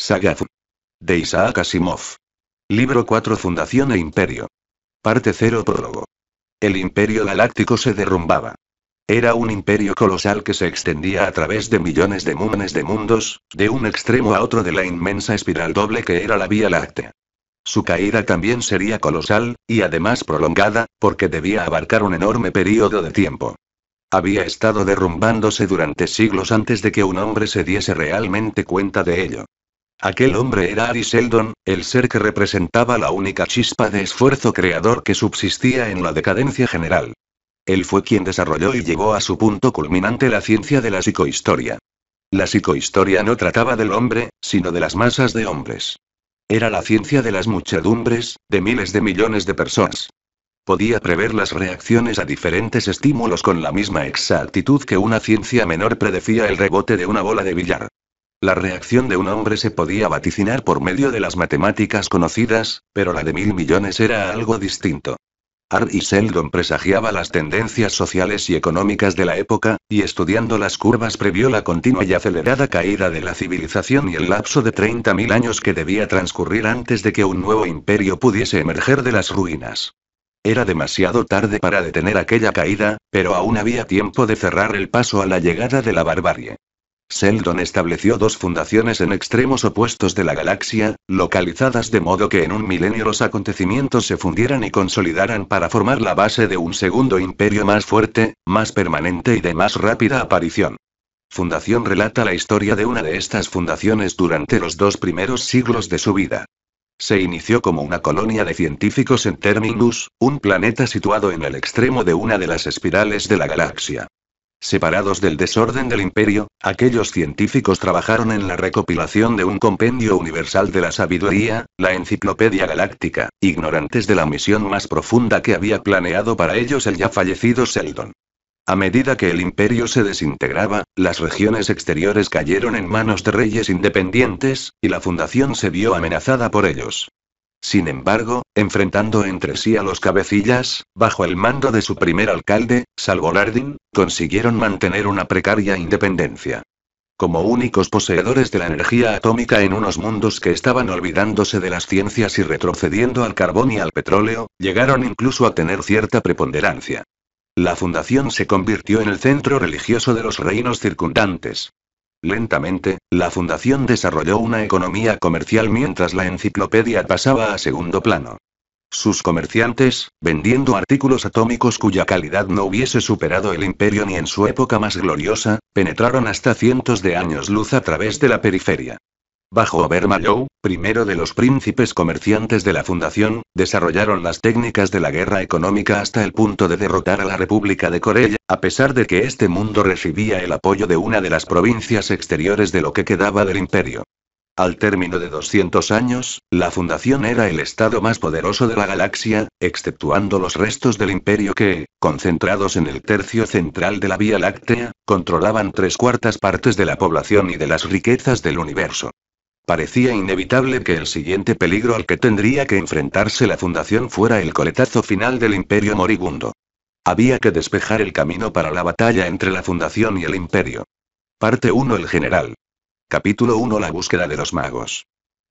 Sagaz. De Isaac Asimov. Libro 4 Fundación e Imperio. Parte 0 Prólogo. El imperio galáctico se derrumbaba. Era un imperio colosal que se extendía a través de millones de múmenes de mundos, de un extremo a otro de la inmensa espiral doble que era la Vía Láctea. Su caída también sería colosal, y además prolongada, porque debía abarcar un enorme período de tiempo. Había estado derrumbándose durante siglos antes de que un hombre se diese realmente cuenta de ello. Aquel hombre era Aris Eldon, el ser que representaba la única chispa de esfuerzo creador que subsistía en la decadencia general. Él fue quien desarrolló y llevó a su punto culminante la ciencia de la psicohistoria. La psicohistoria no trataba del hombre, sino de las masas de hombres. Era la ciencia de las muchedumbres, de miles de millones de personas. Podía prever las reacciones a diferentes estímulos con la misma exactitud que una ciencia menor predecía el rebote de una bola de billar. La reacción de un hombre se podía vaticinar por medio de las matemáticas conocidas, pero la de mil millones era algo distinto. Art y presagiaba las tendencias sociales y económicas de la época, y estudiando las curvas previó la continua y acelerada caída de la civilización y el lapso de 30.000 años que debía transcurrir antes de que un nuevo imperio pudiese emerger de las ruinas. Era demasiado tarde para detener aquella caída, pero aún había tiempo de cerrar el paso a la llegada de la barbarie. Seldon estableció dos fundaciones en extremos opuestos de la galaxia, localizadas de modo que en un milenio los acontecimientos se fundieran y consolidaran para formar la base de un segundo imperio más fuerte, más permanente y de más rápida aparición. Fundación relata la historia de una de estas fundaciones durante los dos primeros siglos de su vida. Se inició como una colonia de científicos en Terminus, un planeta situado en el extremo de una de las espirales de la galaxia. Separados del desorden del imperio, aquellos científicos trabajaron en la recopilación de un compendio universal de la sabiduría, la Enciclopedia Galáctica, ignorantes de la misión más profunda que había planeado para ellos el ya fallecido Seldon. A medida que el imperio se desintegraba, las regiones exteriores cayeron en manos de reyes independientes, y la fundación se vio amenazada por ellos. Sin embargo, enfrentando entre sí a los cabecillas, bajo el mando de su primer alcalde, Lardín, consiguieron mantener una precaria independencia. Como únicos poseedores de la energía atómica en unos mundos que estaban olvidándose de las ciencias y retrocediendo al carbón y al petróleo, llegaron incluso a tener cierta preponderancia. La fundación se convirtió en el centro religioso de los reinos circundantes. Lentamente, la fundación desarrolló una economía comercial mientras la enciclopedia pasaba a segundo plano. Sus comerciantes, vendiendo artículos atómicos cuya calidad no hubiese superado el imperio ni en su época más gloriosa, penetraron hasta cientos de años luz a través de la periferia. Bajo Obermallow, primero de los príncipes comerciantes de la fundación, desarrollaron las técnicas de la guerra económica hasta el punto de derrotar a la República de Corea, a pesar de que este mundo recibía el apoyo de una de las provincias exteriores de lo que quedaba del imperio. Al término de 200 años, la Fundación era el estado más poderoso de la galaxia, exceptuando los restos del imperio que, concentrados en el tercio central de la Vía Láctea, controlaban tres cuartas partes de la población y de las riquezas del universo. Parecía inevitable que el siguiente peligro al que tendría que enfrentarse la Fundación fuera el coletazo final del Imperio moribundo. Había que despejar el camino para la batalla entre la Fundación y el Imperio. Parte 1 El General. Capítulo 1 La búsqueda de los magos.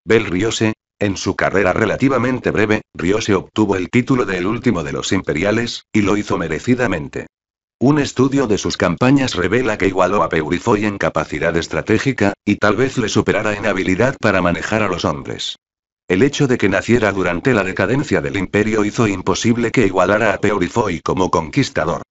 Bel Riose, en su carrera relativamente breve, Riose obtuvo el título de El último de los imperiales, y lo hizo merecidamente. Un estudio de sus campañas revela que igualó a Peurifoy en capacidad estratégica, y tal vez le superara en habilidad para manejar a los hombres. El hecho de que naciera durante la decadencia del imperio hizo imposible que igualara a Peurifoy como conquistador.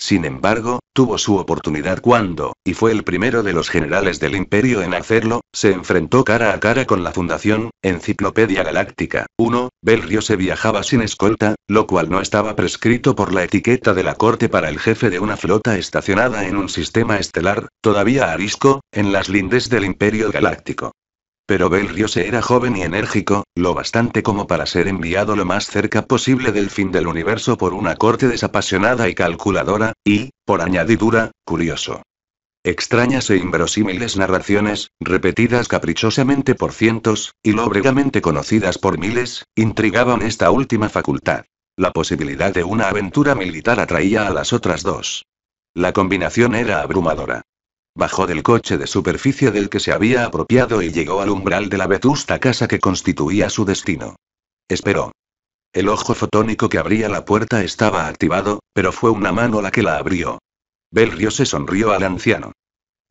Sin embargo, tuvo su oportunidad cuando, y fue el primero de los generales del imperio en hacerlo, se enfrentó cara a cara con la Fundación, Enciclopedia Galáctica. 1. Belrio se viajaba sin escolta, lo cual no estaba prescrito por la etiqueta de la corte para el jefe de una flota estacionada en un sistema estelar, todavía arisco, en las lindes del imperio galáctico. Pero Belriose era joven y enérgico, lo bastante como para ser enviado lo más cerca posible del fin del universo por una corte desapasionada y calculadora, y, por añadidura, curioso. Extrañas e inverosímiles narraciones, repetidas caprichosamente por cientos, y lóbregamente conocidas por miles, intrigaban esta última facultad. La posibilidad de una aventura militar atraía a las otras dos. La combinación era abrumadora. Bajó del coche de superficie del que se había apropiado y llegó al umbral de la vetusta casa que constituía su destino. Esperó. El ojo fotónico que abría la puerta estaba activado, pero fue una mano la que la abrió. Bel se sonrió al anciano.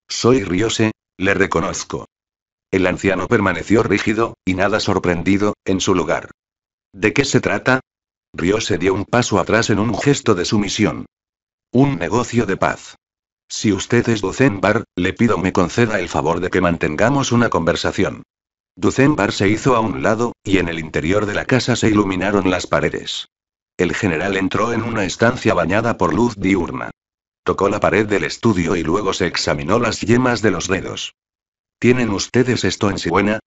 Soy Riose, le reconozco. El anciano permaneció rígido, y nada sorprendido, en su lugar. ¿De qué se trata? Riose dio un paso atrás en un gesto de sumisión. Un negocio de paz. Si usted es Ducenbar, le pido me conceda el favor de que mantengamos una conversación. Ducenbar se hizo a un lado, y en el interior de la casa se iluminaron las paredes. El general entró en una estancia bañada por luz diurna. Tocó la pared del estudio y luego se examinó las yemas de los dedos. ¿Tienen ustedes esto en buena?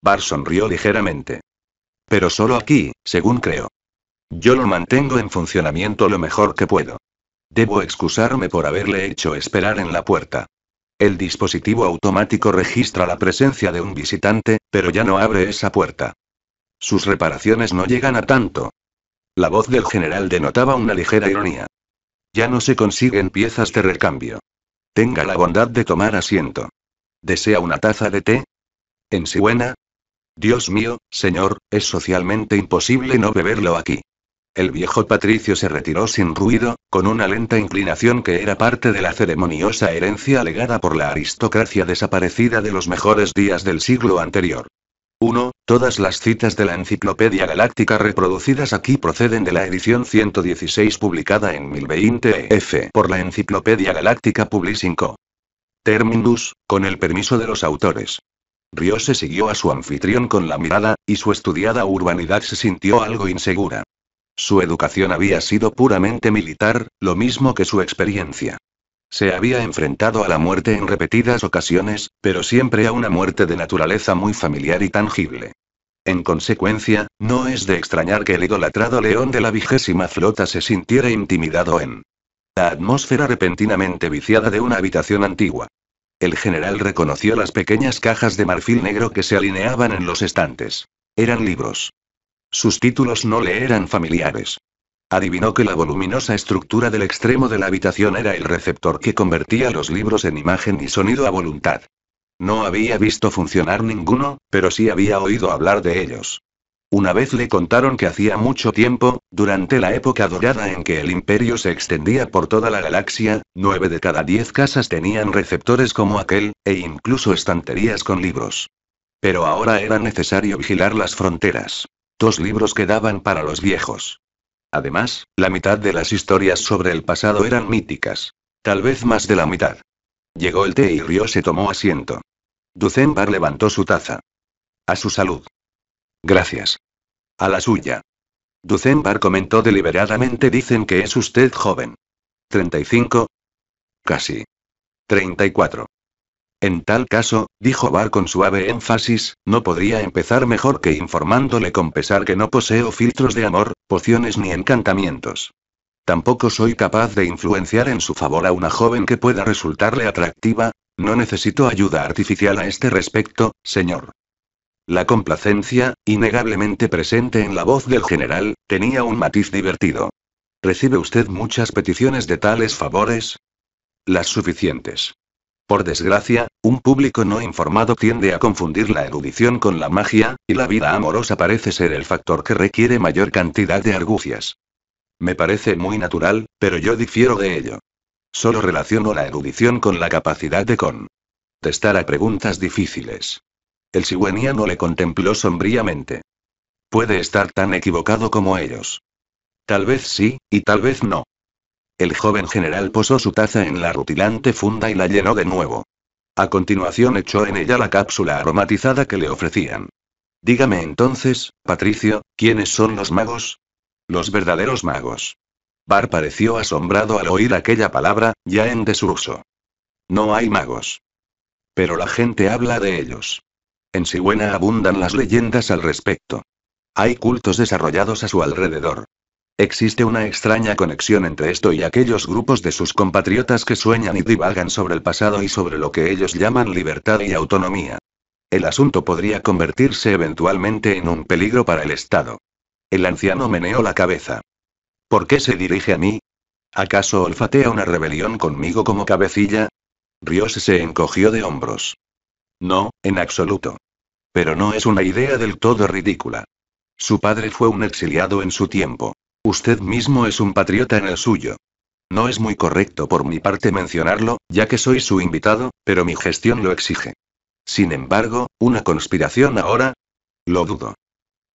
Bar sonrió ligeramente. Pero solo aquí, según creo. Yo lo mantengo en funcionamiento lo mejor que puedo. Debo excusarme por haberle hecho esperar en la puerta. El dispositivo automático registra la presencia de un visitante, pero ya no abre esa puerta. Sus reparaciones no llegan a tanto. La voz del general denotaba una ligera ironía. Ya no se consiguen piezas de recambio. Tenga la bondad de tomar asiento. ¿Desea una taza de té? ¿En buena? Dios mío, señor, es socialmente imposible no beberlo aquí. El viejo patricio se retiró sin ruido, con una lenta inclinación que era parte de la ceremoniosa herencia legada por la aristocracia desaparecida de los mejores días del siglo anterior. 1. Todas las citas de la Enciclopedia Galáctica reproducidas aquí proceden de la edición 116 publicada en 1020 EF por la Enciclopedia Galáctica Publishing Co. Terminus, con el permiso de los autores. Río se siguió a su anfitrión con la mirada, y su estudiada urbanidad se sintió algo insegura. Su educación había sido puramente militar, lo mismo que su experiencia. Se había enfrentado a la muerte en repetidas ocasiones, pero siempre a una muerte de naturaleza muy familiar y tangible. En consecuencia, no es de extrañar que el idolatrado león de la vigésima flota se sintiera intimidado en la atmósfera repentinamente viciada de una habitación antigua. El general reconoció las pequeñas cajas de marfil negro que se alineaban en los estantes. Eran libros. Sus títulos no le eran familiares. Adivinó que la voluminosa estructura del extremo de la habitación era el receptor que convertía los libros en imagen y sonido a voluntad. No había visto funcionar ninguno, pero sí había oído hablar de ellos. Una vez le contaron que hacía mucho tiempo, durante la época dorada en que el imperio se extendía por toda la galaxia, nueve de cada diez casas tenían receptores como aquel, e incluso estanterías con libros. Pero ahora era necesario vigilar las fronteras. Dos libros quedaban para los viejos. Además, la mitad de las historias sobre el pasado eran míticas. Tal vez más de la mitad. Llegó el té y Río se tomó asiento. Ducembar levantó su taza. A su salud. Gracias. A la suya. Ducembar comentó deliberadamente: Dicen que es usted joven. ¿35? Casi. 34. En tal caso, dijo Bar con suave énfasis, no podría empezar mejor que informándole con pesar que no poseo filtros de amor, pociones ni encantamientos. Tampoco soy capaz de influenciar en su favor a una joven que pueda resultarle atractiva, no necesito ayuda artificial a este respecto, señor. La complacencia, innegablemente presente en la voz del general, tenía un matiz divertido. ¿Recibe usted muchas peticiones de tales favores? Las suficientes. Por desgracia, un público no informado tiende a confundir la erudición con la magia, y la vida amorosa parece ser el factor que requiere mayor cantidad de argucias. Me parece muy natural, pero yo difiero de ello. Solo relaciono la erudición con la capacidad de contestar a preguntas difíciles. El siweniano le contempló sombríamente. Puede estar tan equivocado como ellos. Tal vez sí, y tal vez no. El joven general posó su taza en la rutilante funda y la llenó de nuevo. A continuación echó en ella la cápsula aromatizada que le ofrecían. Dígame entonces, Patricio, ¿quiénes son los magos? Los verdaderos magos. Bar pareció asombrado al oír aquella palabra, ya en desuso. No hay magos. Pero la gente habla de ellos. En Sigüena abundan las leyendas al respecto. Hay cultos desarrollados a su alrededor. Existe una extraña conexión entre esto y aquellos grupos de sus compatriotas que sueñan y divagan sobre el pasado y sobre lo que ellos llaman libertad y autonomía. El asunto podría convertirse eventualmente en un peligro para el Estado. El anciano meneó la cabeza. ¿Por qué se dirige a mí? ¿Acaso olfatea una rebelión conmigo como cabecilla? Ríos se encogió de hombros. No, en absoluto. Pero no es una idea del todo ridícula. Su padre fue un exiliado en su tiempo. Usted mismo es un patriota en el suyo. No es muy correcto por mi parte mencionarlo, ya que soy su invitado, pero mi gestión lo exige. Sin embargo, ¿una conspiración ahora? Lo dudo.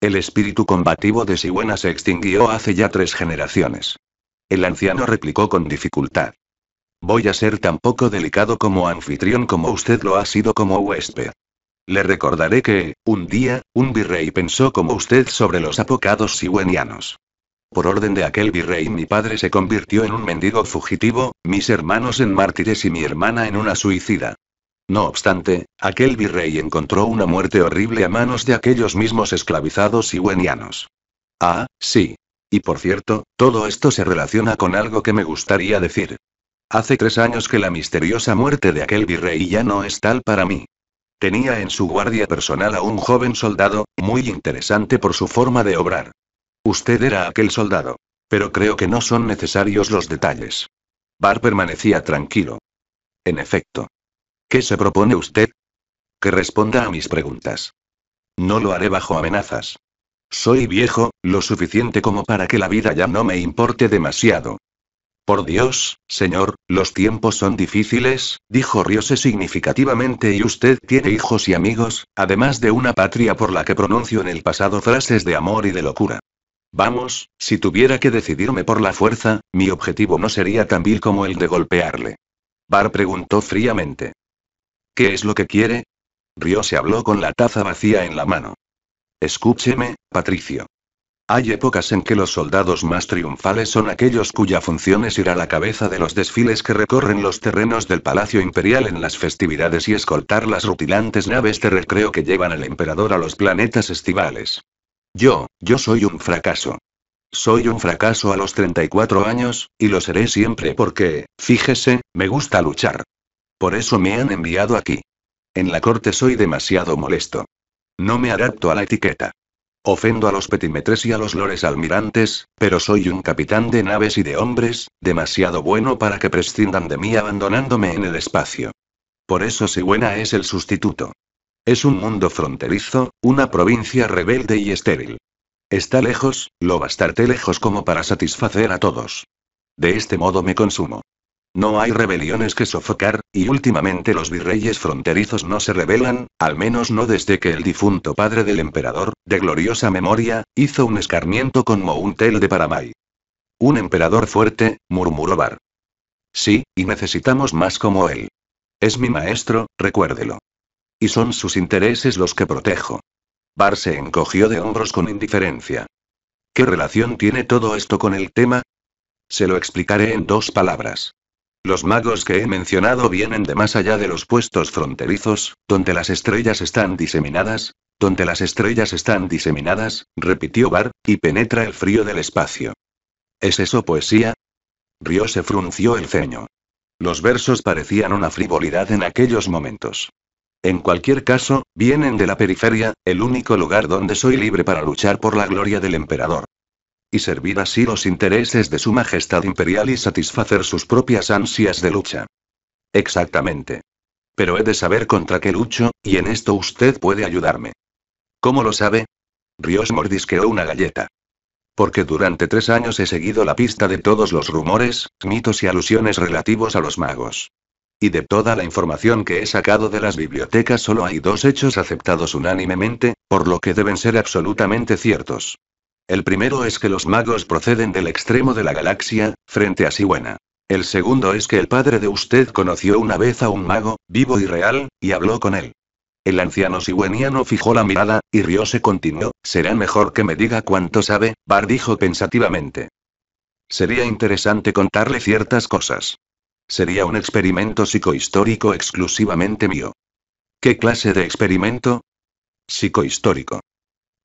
El espíritu combativo de Siwena se extinguió hace ya tres generaciones. El anciano replicó con dificultad. Voy a ser tan poco delicado como anfitrión como usted lo ha sido como huésped. Le recordaré que, un día, un virrey pensó como usted sobre los apocados siwenianos. Por orden de aquel virrey mi padre se convirtió en un mendigo fugitivo, mis hermanos en mártires y mi hermana en una suicida. No obstante, aquel virrey encontró una muerte horrible a manos de aquellos mismos esclavizados y wenianos. Ah, sí. Y por cierto, todo esto se relaciona con algo que me gustaría decir. Hace tres años que la misteriosa muerte de aquel virrey ya no es tal para mí. Tenía en su guardia personal a un joven soldado, muy interesante por su forma de obrar. Usted era aquel soldado. Pero creo que no son necesarios los detalles. Bar permanecía tranquilo. En efecto. ¿Qué se propone usted? Que responda a mis preguntas. No lo haré bajo amenazas. Soy viejo, lo suficiente como para que la vida ya no me importe demasiado. Por Dios, señor, los tiempos son difíciles, dijo Ríose significativamente y usted tiene hijos y amigos, además de una patria por la que pronuncio en el pasado frases de amor y de locura. Vamos, si tuviera que decidirme por la fuerza, mi objetivo no sería tan vil como el de golpearle. Bar preguntó fríamente. ¿Qué es lo que quiere? Río se habló con la taza vacía en la mano. Escúcheme, Patricio. Hay épocas en que los soldados más triunfales son aquellos cuya función es ir a la cabeza de los desfiles que recorren los terrenos del Palacio Imperial en las festividades y escoltar las rutilantes naves de recreo que llevan al emperador a los planetas estivales. Yo, yo soy un fracaso. Soy un fracaso a los 34 años, y lo seré siempre porque, fíjese, me gusta luchar. Por eso me han enviado aquí. En la corte soy demasiado molesto. No me adapto a la etiqueta. Ofendo a los petimetres y a los lores almirantes, pero soy un capitán de naves y de hombres, demasiado bueno para que prescindan de mí abandonándome en el espacio. Por eso buena es el sustituto. Es un mundo fronterizo, una provincia rebelde y estéril. Está lejos, lo bastante lejos como para satisfacer a todos. De este modo me consumo. No hay rebeliones que sofocar, y últimamente los virreyes fronterizos no se rebelan, al menos no desde que el difunto padre del emperador, de gloriosa memoria, hizo un escarmiento con Mountel de Paramay. Un emperador fuerte, murmuró Bar. Sí, y necesitamos más como él. Es mi maestro, recuérdelo. Y son sus intereses los que protejo. Bar se encogió de hombros con indiferencia. ¿Qué relación tiene todo esto con el tema? Se lo explicaré en dos palabras. Los magos que he mencionado vienen de más allá de los puestos fronterizos, donde las estrellas están diseminadas, donde las estrellas están diseminadas, repitió Bar, y penetra el frío del espacio. ¿Es eso poesía? Río se frunció el ceño. Los versos parecían una frivolidad en aquellos momentos. En cualquier caso, vienen de la periferia, el único lugar donde soy libre para luchar por la gloria del emperador. Y servir así los intereses de su majestad imperial y satisfacer sus propias ansias de lucha. Exactamente. Pero he de saber contra qué lucho, y en esto usted puede ayudarme. ¿Cómo lo sabe? Rios mordisqueó una galleta. Porque durante tres años he seguido la pista de todos los rumores, mitos y alusiones relativos a los magos. Y de toda la información que he sacado de las bibliotecas solo hay dos hechos aceptados unánimemente, por lo que deben ser absolutamente ciertos. El primero es que los magos proceden del extremo de la galaxia, frente a Siwena. El segundo es que el padre de usted conoció una vez a un mago, vivo y real, y habló con él. El anciano siweniano fijó la mirada, y se continuó, será mejor que me diga cuánto sabe, Bar dijo pensativamente. Sería interesante contarle ciertas cosas. Sería un experimento psicohistórico exclusivamente mío. ¿Qué clase de experimento? Psicohistórico.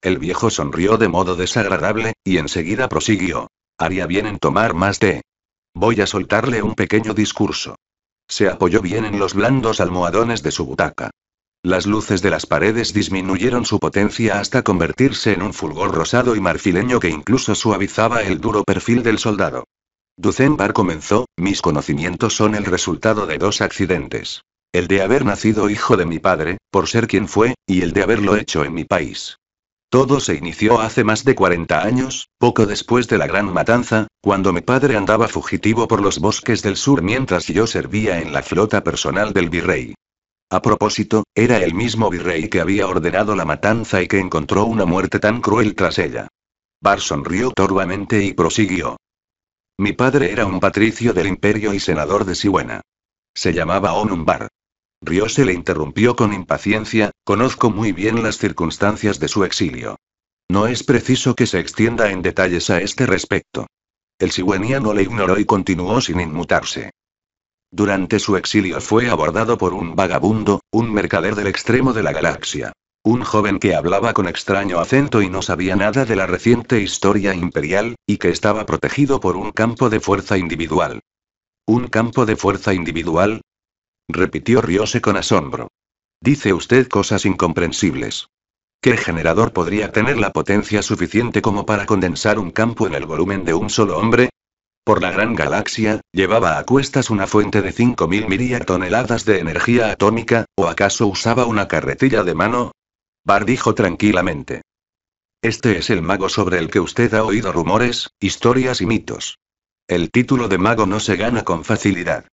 El viejo sonrió de modo desagradable, y enseguida prosiguió. Haría bien en tomar más té. Voy a soltarle un pequeño discurso. Se apoyó bien en los blandos almohadones de su butaca. Las luces de las paredes disminuyeron su potencia hasta convertirse en un fulgor rosado y marfileño que incluso suavizaba el duro perfil del soldado. Bar comenzó, mis conocimientos son el resultado de dos accidentes. El de haber nacido hijo de mi padre, por ser quien fue, y el de haberlo hecho en mi país. Todo se inició hace más de 40 años, poco después de la gran matanza, cuando mi padre andaba fugitivo por los bosques del sur mientras yo servía en la flota personal del virrey. A propósito, era el mismo virrey que había ordenado la matanza y que encontró una muerte tan cruel tras ella. Bar sonrió torvamente y prosiguió. Mi padre era un patricio del imperio y senador de Sigüena. Se llamaba Onumbar. se le interrumpió con impaciencia, conozco muy bien las circunstancias de su exilio. No es preciso que se extienda en detalles a este respecto. El siweniano le ignoró y continuó sin inmutarse. Durante su exilio fue abordado por un vagabundo, un mercader del extremo de la galaxia un joven que hablaba con extraño acento y no sabía nada de la reciente historia imperial, y que estaba protegido por un campo de fuerza individual. ¿Un campo de fuerza individual? repitió Riose con asombro. Dice usted cosas incomprensibles. ¿Qué generador podría tener la potencia suficiente como para condensar un campo en el volumen de un solo hombre? Por la gran galaxia, llevaba a cuestas una fuente de 5.000 miliatoneladas toneladas de energía atómica, o acaso usaba una carretilla de mano, Bar dijo tranquilamente. Este es el mago sobre el que usted ha oído rumores, historias y mitos. El título de mago no se gana con facilidad.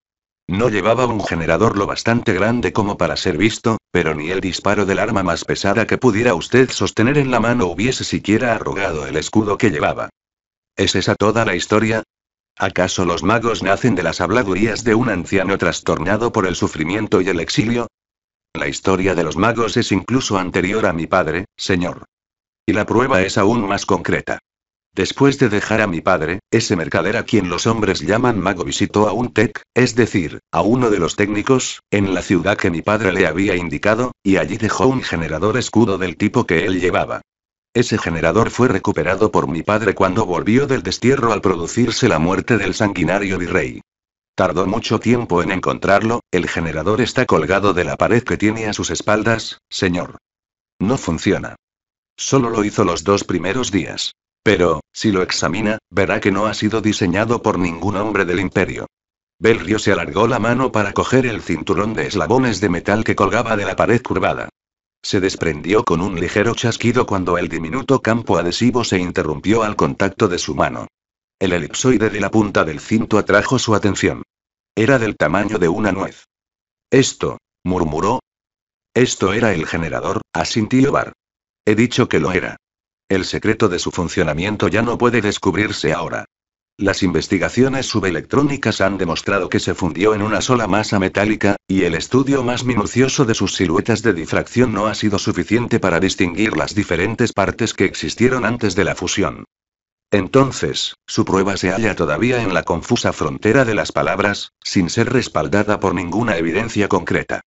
No llevaba un generador lo bastante grande como para ser visto, pero ni el disparo del arma más pesada que pudiera usted sostener en la mano hubiese siquiera arrugado el escudo que llevaba. ¿Es esa toda la historia? ¿Acaso los magos nacen de las habladurías de un anciano trastornado por el sufrimiento y el exilio? La historia de los magos es incluso anterior a mi padre, señor. Y la prueba es aún más concreta. Después de dejar a mi padre, ese mercader a quien los hombres llaman mago visitó a un tech, es decir, a uno de los técnicos, en la ciudad que mi padre le había indicado, y allí dejó un generador escudo del tipo que él llevaba. Ese generador fue recuperado por mi padre cuando volvió del destierro al producirse la muerte del sanguinario virrey. Tardó mucho tiempo en encontrarlo, el generador está colgado de la pared que tiene a sus espaldas, señor. No funciona. Solo lo hizo los dos primeros días. Pero, si lo examina, verá que no ha sido diseñado por ningún hombre del imperio. Belrio se alargó la mano para coger el cinturón de eslabones de metal que colgaba de la pared curvada. Se desprendió con un ligero chasquido cuando el diminuto campo adhesivo se interrumpió al contacto de su mano. El elipsoide de la punta del cinto atrajo su atención. Era del tamaño de una nuez. Esto, murmuró. Esto era el generador, asintió Bar. He dicho que lo era. El secreto de su funcionamiento ya no puede descubrirse ahora. Las investigaciones subelectrónicas han demostrado que se fundió en una sola masa metálica, y el estudio más minucioso de sus siluetas de difracción no ha sido suficiente para distinguir las diferentes partes que existieron antes de la fusión. Entonces, su prueba se halla todavía en la confusa frontera de las palabras, sin ser respaldada por ninguna evidencia concreta.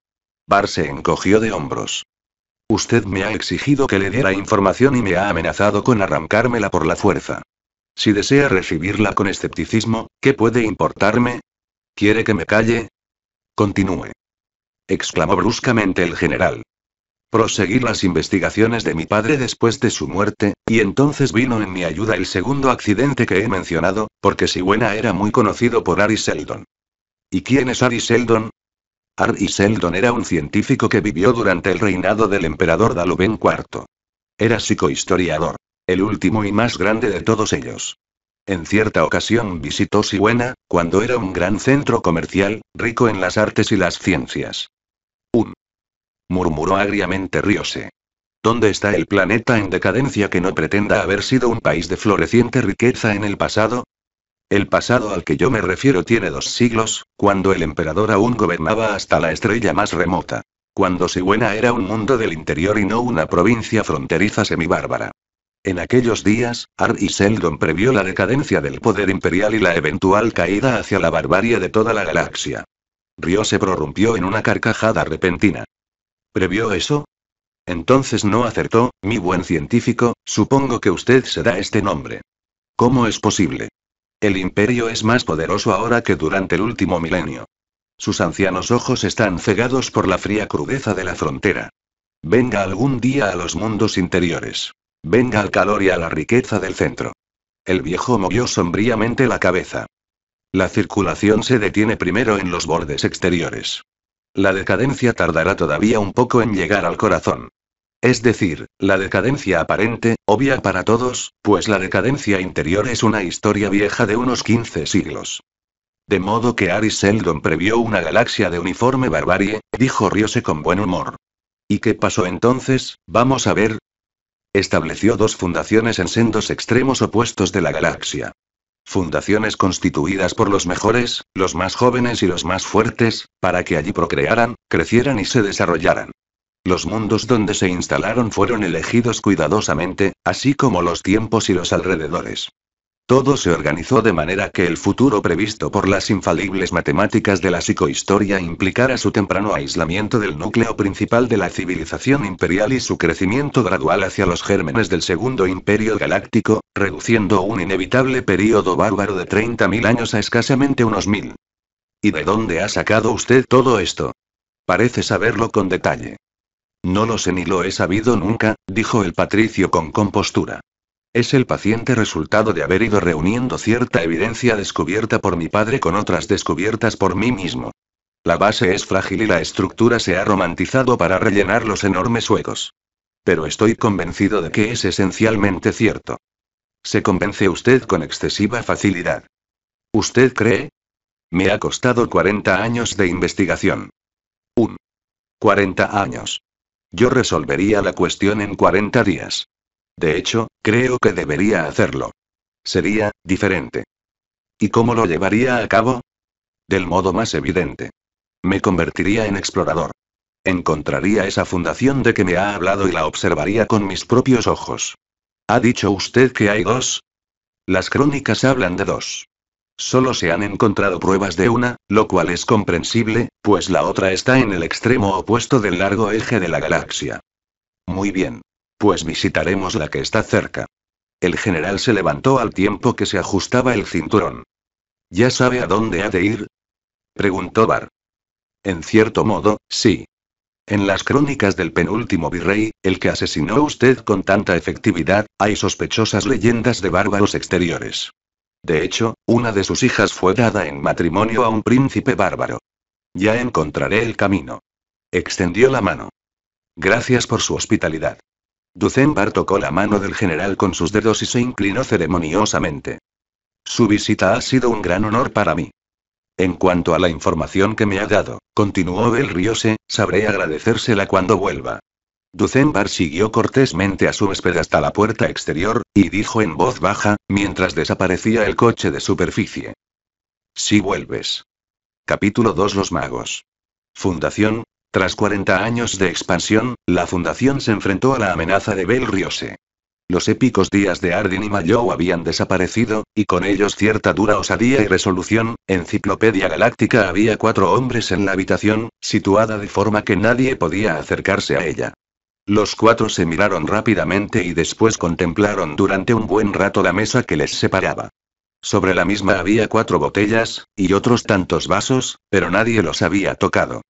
Bar se encogió de hombros. Usted me ha exigido que le diera información y me ha amenazado con arrancármela por la fuerza. Si desea recibirla con escepticismo, ¿qué puede importarme? ¿Quiere que me calle? Continúe. exclamó bruscamente el general. Proseguí las investigaciones de mi padre después de su muerte, y entonces vino en mi ayuda el segundo accidente que he mencionado, porque Sigüena era muy conocido por Ariseldon. Seldon. ¿Y quién es Aris Seldon? Aris Seldon era un científico que vivió durante el reinado del emperador Daluben IV. Era psicohistoriador, el último y más grande de todos ellos. En cierta ocasión visitó Sigüena, cuando era un gran centro comercial, rico en las artes y las ciencias murmuró agriamente rióse. ¿Dónde está el planeta en decadencia que no pretenda haber sido un país de floreciente riqueza en el pasado? El pasado al que yo me refiero tiene dos siglos, cuando el emperador aún gobernaba hasta la estrella más remota. Cuando Sigüena era un mundo del interior y no una provincia fronteriza semibárbara. En aquellos días, Ar y Seldon previó la decadencia del poder imperial y la eventual caída hacia la barbarie de toda la galaxia. Río se prorrumpió en una carcajada repentina. ¿Previó eso? Entonces no acertó, mi buen científico, supongo que usted se da este nombre. ¿Cómo es posible? El imperio es más poderoso ahora que durante el último milenio. Sus ancianos ojos están cegados por la fría crudeza de la frontera. Venga algún día a los mundos interiores. Venga al calor y a la riqueza del centro. El viejo movió sombríamente la cabeza. La circulación se detiene primero en los bordes exteriores. La decadencia tardará todavía un poco en llegar al corazón. Es decir, la decadencia aparente, obvia para todos, pues la decadencia interior es una historia vieja de unos 15 siglos. De modo que Aris Seldon previó una galaxia de uniforme barbarie, dijo Riose con buen humor. ¿Y qué pasó entonces? Vamos a ver. Estableció dos fundaciones en sendos extremos opuestos de la galaxia fundaciones constituidas por los mejores, los más jóvenes y los más fuertes, para que allí procrearan, crecieran y se desarrollaran. Los mundos donde se instalaron fueron elegidos cuidadosamente, así como los tiempos y los alrededores. Todo se organizó de manera que el futuro previsto por las infalibles matemáticas de la psicohistoria implicara su temprano aislamiento del núcleo principal de la civilización imperial y su crecimiento gradual hacia los gérmenes del segundo imperio galáctico, reduciendo un inevitable período bárbaro de 30.000 años a escasamente unos mil. ¿Y de dónde ha sacado usted todo esto? Parece saberlo con detalle. No lo sé ni lo he sabido nunca, dijo el patricio con compostura. Es el paciente resultado de haber ido reuniendo cierta evidencia descubierta por mi padre con otras descubiertas por mí mismo. La base es frágil y la estructura se ha romantizado para rellenar los enormes huecos. Pero estoy convencido de que es esencialmente cierto. Se convence usted con excesiva facilidad. ¿Usted cree? Me ha costado 40 años de investigación. Un. 40 años. Yo resolvería la cuestión en 40 días. De hecho, creo que debería hacerlo. Sería, diferente. ¿Y cómo lo llevaría a cabo? Del modo más evidente. Me convertiría en explorador. Encontraría esa fundación de que me ha hablado y la observaría con mis propios ojos. ¿Ha dicho usted que hay dos? Las crónicas hablan de dos. Solo se han encontrado pruebas de una, lo cual es comprensible, pues la otra está en el extremo opuesto del largo eje de la galaxia. Muy bien. Pues visitaremos la que está cerca. El general se levantó al tiempo que se ajustaba el cinturón. ¿Ya sabe a dónde ha de ir? preguntó Bar. En cierto modo, sí. En las crónicas del penúltimo virrey, el que asesinó a usted con tanta efectividad, hay sospechosas leyendas de bárbaros exteriores. De hecho, una de sus hijas fue dada en matrimonio a un príncipe bárbaro. Ya encontraré el camino. Extendió la mano. Gracias por su hospitalidad. Ducembar tocó la mano del general con sus dedos y se inclinó ceremoniosamente. Su visita ha sido un gran honor para mí. En cuanto a la información que me ha dado, continuó el riose, sabré agradecérsela cuando vuelva. Ducembar siguió cortésmente a su huésped hasta la puerta exterior, y dijo en voz baja, mientras desaparecía el coche de superficie. Si vuelves. Capítulo 2 Los magos. Fundación, tras 40 años de expansión, la fundación se enfrentó a la amenaza de Belriose. Los épicos días de Ardin y Mayow habían desaparecido, y con ellos cierta dura osadía y resolución. Enciclopedia Galáctica había cuatro hombres en la habitación, situada de forma que nadie podía acercarse a ella. Los cuatro se miraron rápidamente y después contemplaron durante un buen rato la mesa que les separaba. Sobre la misma había cuatro botellas, y otros tantos vasos, pero nadie los había tocado.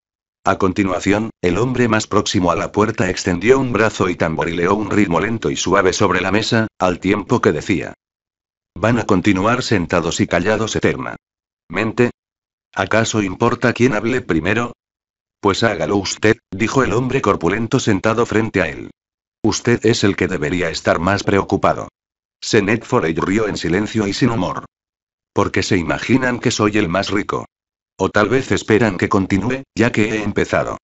A continuación, el hombre más próximo a la puerta extendió un brazo y tamborileó un ritmo lento y suave sobre la mesa, al tiempo que decía. Van a continuar sentados y callados eterna. ¿Mente? ¿Acaso importa quién hable primero? Pues hágalo usted, dijo el hombre corpulento sentado frente a él. Usted es el que debería estar más preocupado. Senet Forey rió en silencio y sin humor. Porque se imaginan que soy el más rico. O tal vez esperan que continúe, ya que he empezado.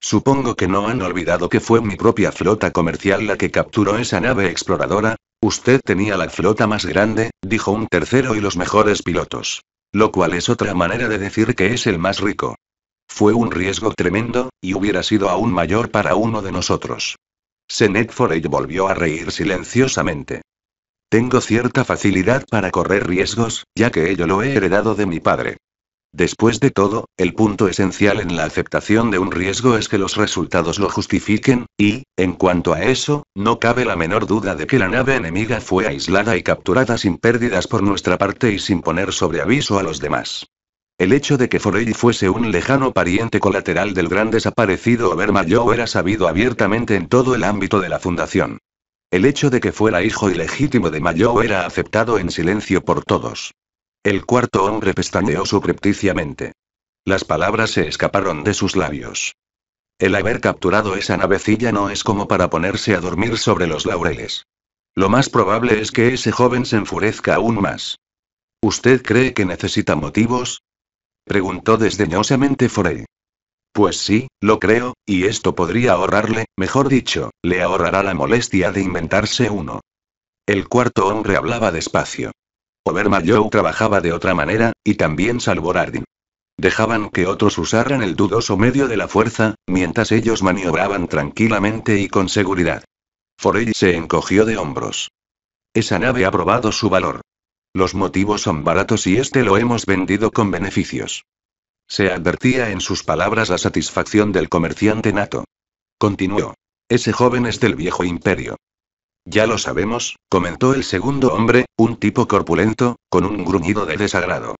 Supongo que no han olvidado que fue mi propia flota comercial la que capturó esa nave exploradora. Usted tenía la flota más grande, dijo un tercero y los mejores pilotos. Lo cual es otra manera de decir que es el más rico. Fue un riesgo tremendo, y hubiera sido aún mayor para uno de nosotros. Senet volvió a reír silenciosamente. Tengo cierta facilidad para correr riesgos, ya que ello lo he heredado de mi padre. Después de todo, el punto esencial en la aceptación de un riesgo es que los resultados lo justifiquen, y, en cuanto a eso, no cabe la menor duda de que la nave enemiga fue aislada y capturada sin pérdidas por nuestra parte y sin poner sobre aviso a los demás. El hecho de que Forey fuese un lejano pariente colateral del gran desaparecido Mayo era sabido abiertamente en todo el ámbito de la Fundación. El hecho de que fuera hijo ilegítimo de Mayo era aceptado en silencio por todos. El cuarto hombre pestañeó subrepticiamente. Las palabras se escaparon de sus labios. El haber capturado esa navecilla no es como para ponerse a dormir sobre los laureles. Lo más probable es que ese joven se enfurezca aún más. ¿Usted cree que necesita motivos? Preguntó desdeñosamente Forey. Pues sí, lo creo, y esto podría ahorrarle, mejor dicho, le ahorrará la molestia de inventarse uno. El cuarto hombre hablaba despacio. Overmar trabajaba de otra manera, y también Salvorardin. Dejaban que otros usaran el dudoso medio de la fuerza, mientras ellos maniobraban tranquilamente y con seguridad. Forey se encogió de hombros. Esa nave ha probado su valor. Los motivos son baratos y este lo hemos vendido con beneficios. Se advertía en sus palabras la satisfacción del comerciante nato. Continuó. Ese joven es del viejo imperio. Ya lo sabemos, comentó el segundo hombre, un tipo corpulento, con un gruñido de desagrado.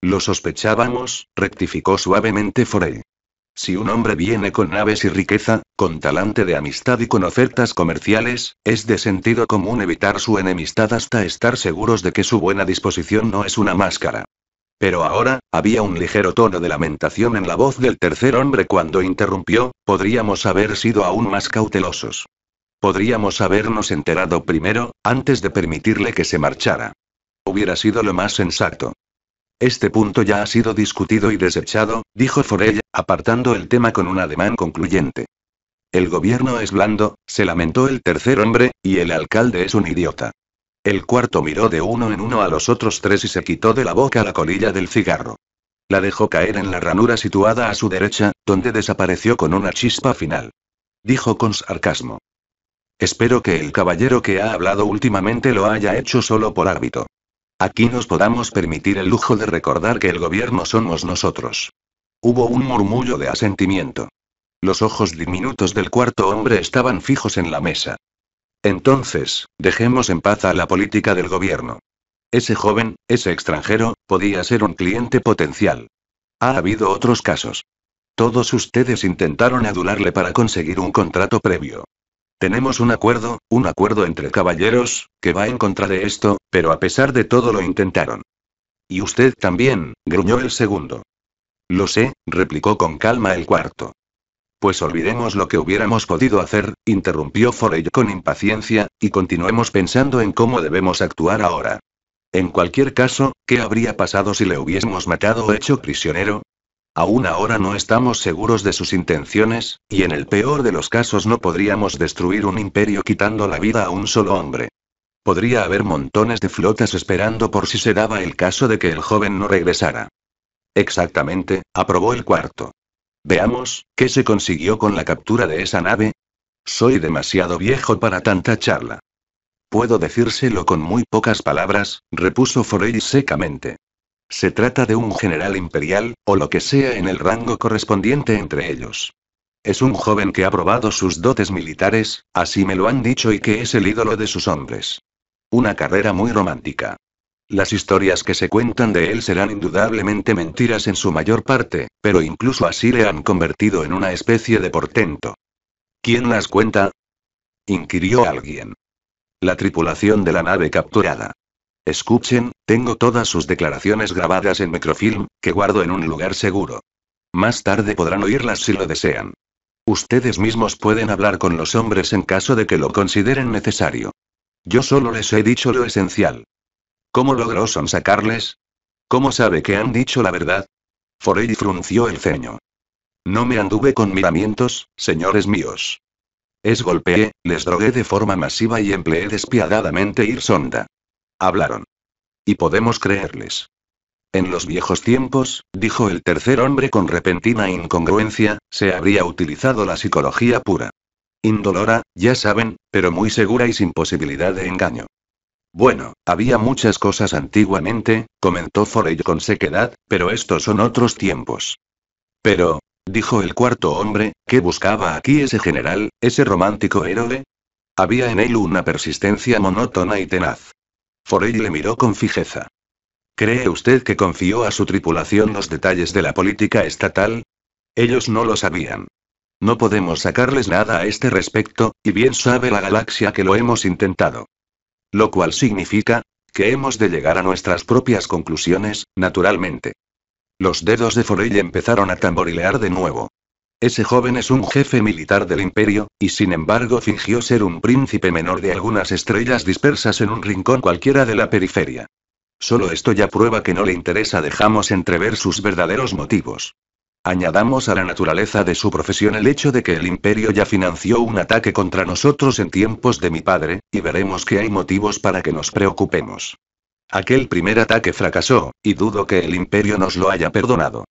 Lo sospechábamos, rectificó suavemente Forey. Si un hombre viene con naves y riqueza, con talante de amistad y con ofertas comerciales, es de sentido común evitar su enemistad hasta estar seguros de que su buena disposición no es una máscara. Pero ahora, había un ligero tono de lamentación en la voz del tercer hombre cuando interrumpió, podríamos haber sido aún más cautelosos. Podríamos habernos enterado primero, antes de permitirle que se marchara. Hubiera sido lo más sensato. Este punto ya ha sido discutido y desechado, dijo Forella, apartando el tema con un ademán concluyente. El gobierno es blando, se lamentó el tercer hombre, y el alcalde es un idiota. El cuarto miró de uno en uno a los otros tres y se quitó de la boca la colilla del cigarro. La dejó caer en la ranura situada a su derecha, donde desapareció con una chispa final. Dijo con sarcasmo. Espero que el caballero que ha hablado últimamente lo haya hecho solo por hábito. Aquí nos podamos permitir el lujo de recordar que el gobierno somos nosotros. Hubo un murmullo de asentimiento. Los ojos diminutos del cuarto hombre estaban fijos en la mesa. Entonces, dejemos en paz a la política del gobierno. Ese joven, ese extranjero, podía ser un cliente potencial. Ha habido otros casos. Todos ustedes intentaron adularle para conseguir un contrato previo. Tenemos un acuerdo, un acuerdo entre caballeros, que va en contra de esto, pero a pesar de todo lo intentaron. Y usted también, gruñó el segundo. Lo sé, replicó con calma el cuarto. Pues olvidemos lo que hubiéramos podido hacer, interrumpió Forey con impaciencia, y continuemos pensando en cómo debemos actuar ahora. En cualquier caso, ¿qué habría pasado si le hubiésemos matado o hecho prisionero? Aún ahora no estamos seguros de sus intenciones, y en el peor de los casos no podríamos destruir un imperio quitando la vida a un solo hombre. Podría haber montones de flotas esperando por si se daba el caso de que el joven no regresara. Exactamente, aprobó el cuarto. Veamos, ¿qué se consiguió con la captura de esa nave? Soy demasiado viejo para tanta charla. Puedo decírselo con muy pocas palabras, repuso Forey secamente. Se trata de un general imperial, o lo que sea en el rango correspondiente entre ellos. Es un joven que ha probado sus dotes militares, así me lo han dicho y que es el ídolo de sus hombres. Una carrera muy romántica. Las historias que se cuentan de él serán indudablemente mentiras en su mayor parte, pero incluso así le han convertido en una especie de portento. ¿Quién las cuenta? inquirió alguien. La tripulación de la nave capturada. Escuchen, tengo todas sus declaraciones grabadas en microfilm, que guardo en un lugar seguro. Más tarde podrán oírlas si lo desean. Ustedes mismos pueden hablar con los hombres en caso de que lo consideren necesario. Yo solo les he dicho lo esencial. ¿Cómo logró sacarles? ¿Cómo sabe que han dicho la verdad? Forey frunció el ceño. No me anduve con miramientos, señores míos. Es golpeé, les drogué de forma masiva y empleé despiadadamente ir sonda. Hablaron. Y podemos creerles. En los viejos tiempos, dijo el tercer hombre con repentina incongruencia, se habría utilizado la psicología pura. Indolora, ya saben, pero muy segura y sin posibilidad de engaño. Bueno, había muchas cosas antiguamente, comentó Forello con sequedad, pero estos son otros tiempos. Pero, dijo el cuarto hombre, ¿qué buscaba aquí ese general, ese romántico héroe? Había en él una persistencia monótona y tenaz. Forey le miró con fijeza. ¿Cree usted que confió a su tripulación los detalles de la política estatal? Ellos no lo sabían. No podemos sacarles nada a este respecto, y bien sabe la galaxia que lo hemos intentado. Lo cual significa, que hemos de llegar a nuestras propias conclusiones, naturalmente. Los dedos de Forey empezaron a tamborilear de nuevo. Ese joven es un jefe militar del imperio, y sin embargo fingió ser un príncipe menor de algunas estrellas dispersas en un rincón cualquiera de la periferia. Solo esto ya prueba que no le interesa dejamos entrever sus verdaderos motivos. Añadamos a la naturaleza de su profesión el hecho de que el imperio ya financió un ataque contra nosotros en tiempos de mi padre, y veremos que hay motivos para que nos preocupemos. Aquel primer ataque fracasó, y dudo que el imperio nos lo haya perdonado.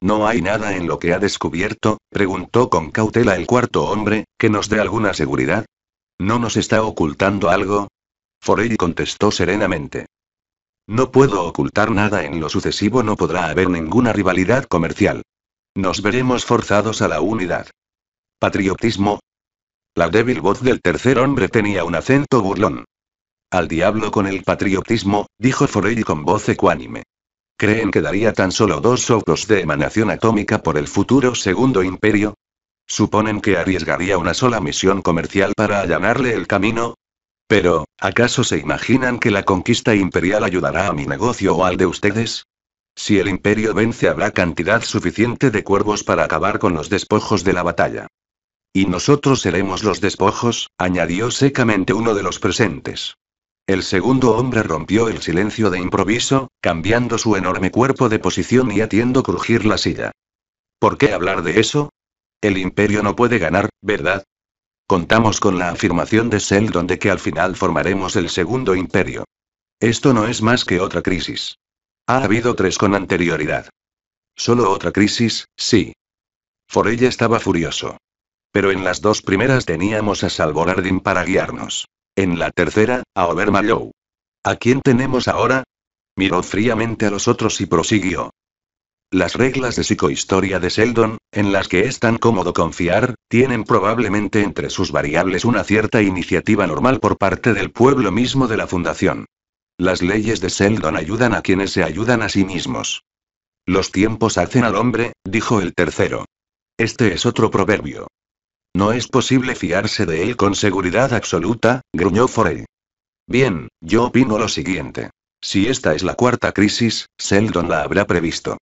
¿No hay nada en lo que ha descubierto? preguntó con cautela el cuarto hombre, que nos dé alguna seguridad. ¿No nos está ocultando algo? Forey contestó serenamente. No puedo ocultar nada en lo sucesivo, no podrá haber ninguna rivalidad comercial. Nos veremos forzados a la unidad. Patriotismo. La débil voz del tercer hombre tenía un acento burlón. Al diablo con el patriotismo, dijo Forey con voz ecuánime. ¿Creen que daría tan solo dos soplos de emanación atómica por el futuro Segundo Imperio? ¿Suponen que arriesgaría una sola misión comercial para allanarle el camino? Pero, ¿acaso se imaginan que la conquista imperial ayudará a mi negocio o al de ustedes? Si el imperio vence habrá cantidad suficiente de cuervos para acabar con los despojos de la batalla. Y nosotros seremos los despojos, añadió secamente uno de los presentes. El segundo hombre rompió el silencio de improviso, cambiando su enorme cuerpo de posición y atiendo crujir la silla. ¿Por qué hablar de eso? El imperio no puede ganar, ¿verdad? Contamos con la afirmación de Sel de que al final formaremos el segundo imperio. Esto no es más que otra crisis. Ha habido tres con anterioridad. Solo otra crisis, sí. Forella estaba furioso. Pero en las dos primeras teníamos a Salvorardin para guiarnos. En la tercera, a Obermayou. ¿A quién tenemos ahora? Miró fríamente a los otros y prosiguió. Las reglas de psicohistoria de Seldon, en las que es tan cómodo confiar, tienen probablemente entre sus variables una cierta iniciativa normal por parte del pueblo mismo de la Fundación. Las leyes de Seldon ayudan a quienes se ayudan a sí mismos. Los tiempos hacen al hombre, dijo el tercero. Este es otro proverbio. No es posible fiarse de él con seguridad absoluta, gruñó Forey. Bien, yo opino lo siguiente. Si esta es la cuarta crisis, Seldon la habrá previsto.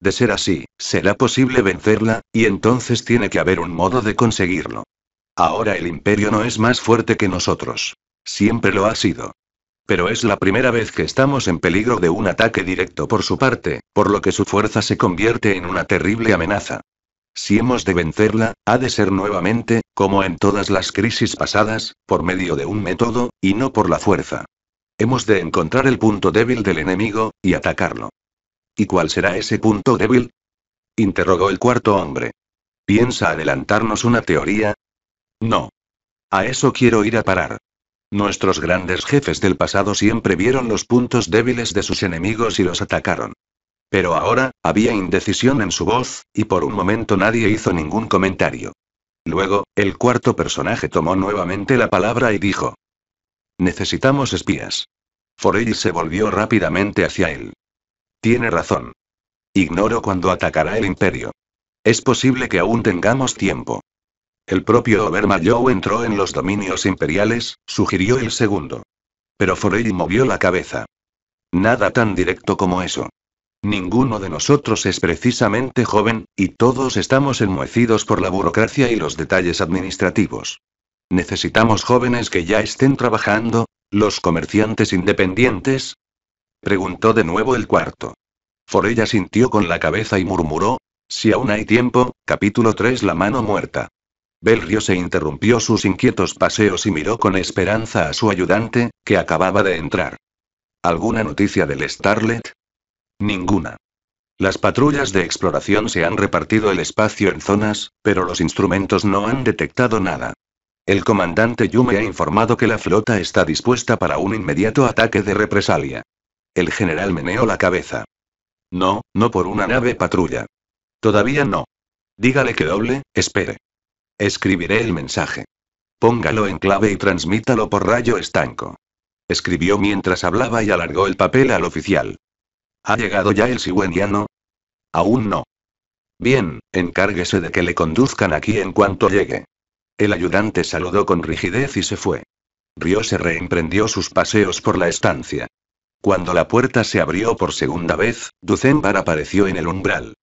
De ser así, será posible vencerla, y entonces tiene que haber un modo de conseguirlo. Ahora el imperio no es más fuerte que nosotros. Siempre lo ha sido. Pero es la primera vez que estamos en peligro de un ataque directo por su parte, por lo que su fuerza se convierte en una terrible amenaza. Si hemos de vencerla, ha de ser nuevamente, como en todas las crisis pasadas, por medio de un método, y no por la fuerza. Hemos de encontrar el punto débil del enemigo, y atacarlo. ¿Y cuál será ese punto débil? interrogó el cuarto hombre. ¿Piensa adelantarnos una teoría? No. A eso quiero ir a parar. Nuestros grandes jefes del pasado siempre vieron los puntos débiles de sus enemigos y los atacaron. Pero ahora, había indecisión en su voz, y por un momento nadie hizo ningún comentario. Luego, el cuarto personaje tomó nuevamente la palabra y dijo. Necesitamos espías. Forey se volvió rápidamente hacia él. Tiene razón. Ignoro cuándo atacará el imperio. Es posible que aún tengamos tiempo. El propio Obermayou entró en los dominios imperiales, sugirió el segundo. Pero Forey movió la cabeza. Nada tan directo como eso. Ninguno de nosotros es precisamente joven, y todos estamos enmohecidos por la burocracia y los detalles administrativos. Necesitamos jóvenes que ya estén trabajando, los comerciantes independientes. Preguntó de nuevo el cuarto. Forella sintió con la cabeza y murmuró, si aún hay tiempo, capítulo 3 La mano muerta. Belrio se interrumpió sus inquietos paseos y miró con esperanza a su ayudante, que acababa de entrar. ¿Alguna noticia del Starlet? Ninguna. Las patrullas de exploración se han repartido el espacio en zonas, pero los instrumentos no han detectado nada. El comandante Yume ha informado que la flota está dispuesta para un inmediato ataque de represalia. El general meneó la cabeza. No, no por una nave patrulla. Todavía no. Dígale que doble, espere. Escribiré el mensaje. Póngalo en clave y transmítalo por rayo estanco. Escribió mientras hablaba y alargó el papel al oficial. ¿Ha llegado ya el sigüeniano? Aún no. Bien, encárguese de que le conduzcan aquí en cuanto llegue. El ayudante saludó con rigidez y se fue. Río se reemprendió sus paseos por la estancia. Cuando la puerta se abrió por segunda vez, Ducembar apareció en el umbral.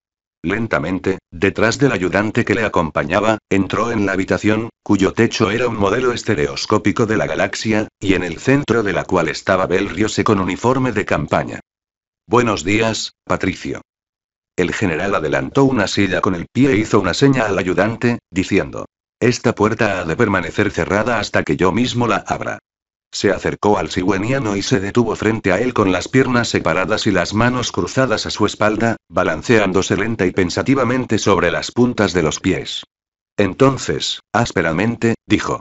Lentamente, detrás del ayudante que le acompañaba, entró en la habitación, cuyo techo era un modelo estereoscópico de la galaxia, y en el centro de la cual estaba Belriose con uniforme de campaña. Buenos días, Patricio. El general adelantó una silla con el pie e hizo una seña al ayudante, diciendo, Esta puerta ha de permanecer cerrada hasta que yo mismo la abra. Se acercó al sigüeniano y se detuvo frente a él con las piernas separadas y las manos cruzadas a su espalda, balanceándose lenta y pensativamente sobre las puntas de los pies. Entonces, ásperamente, dijo.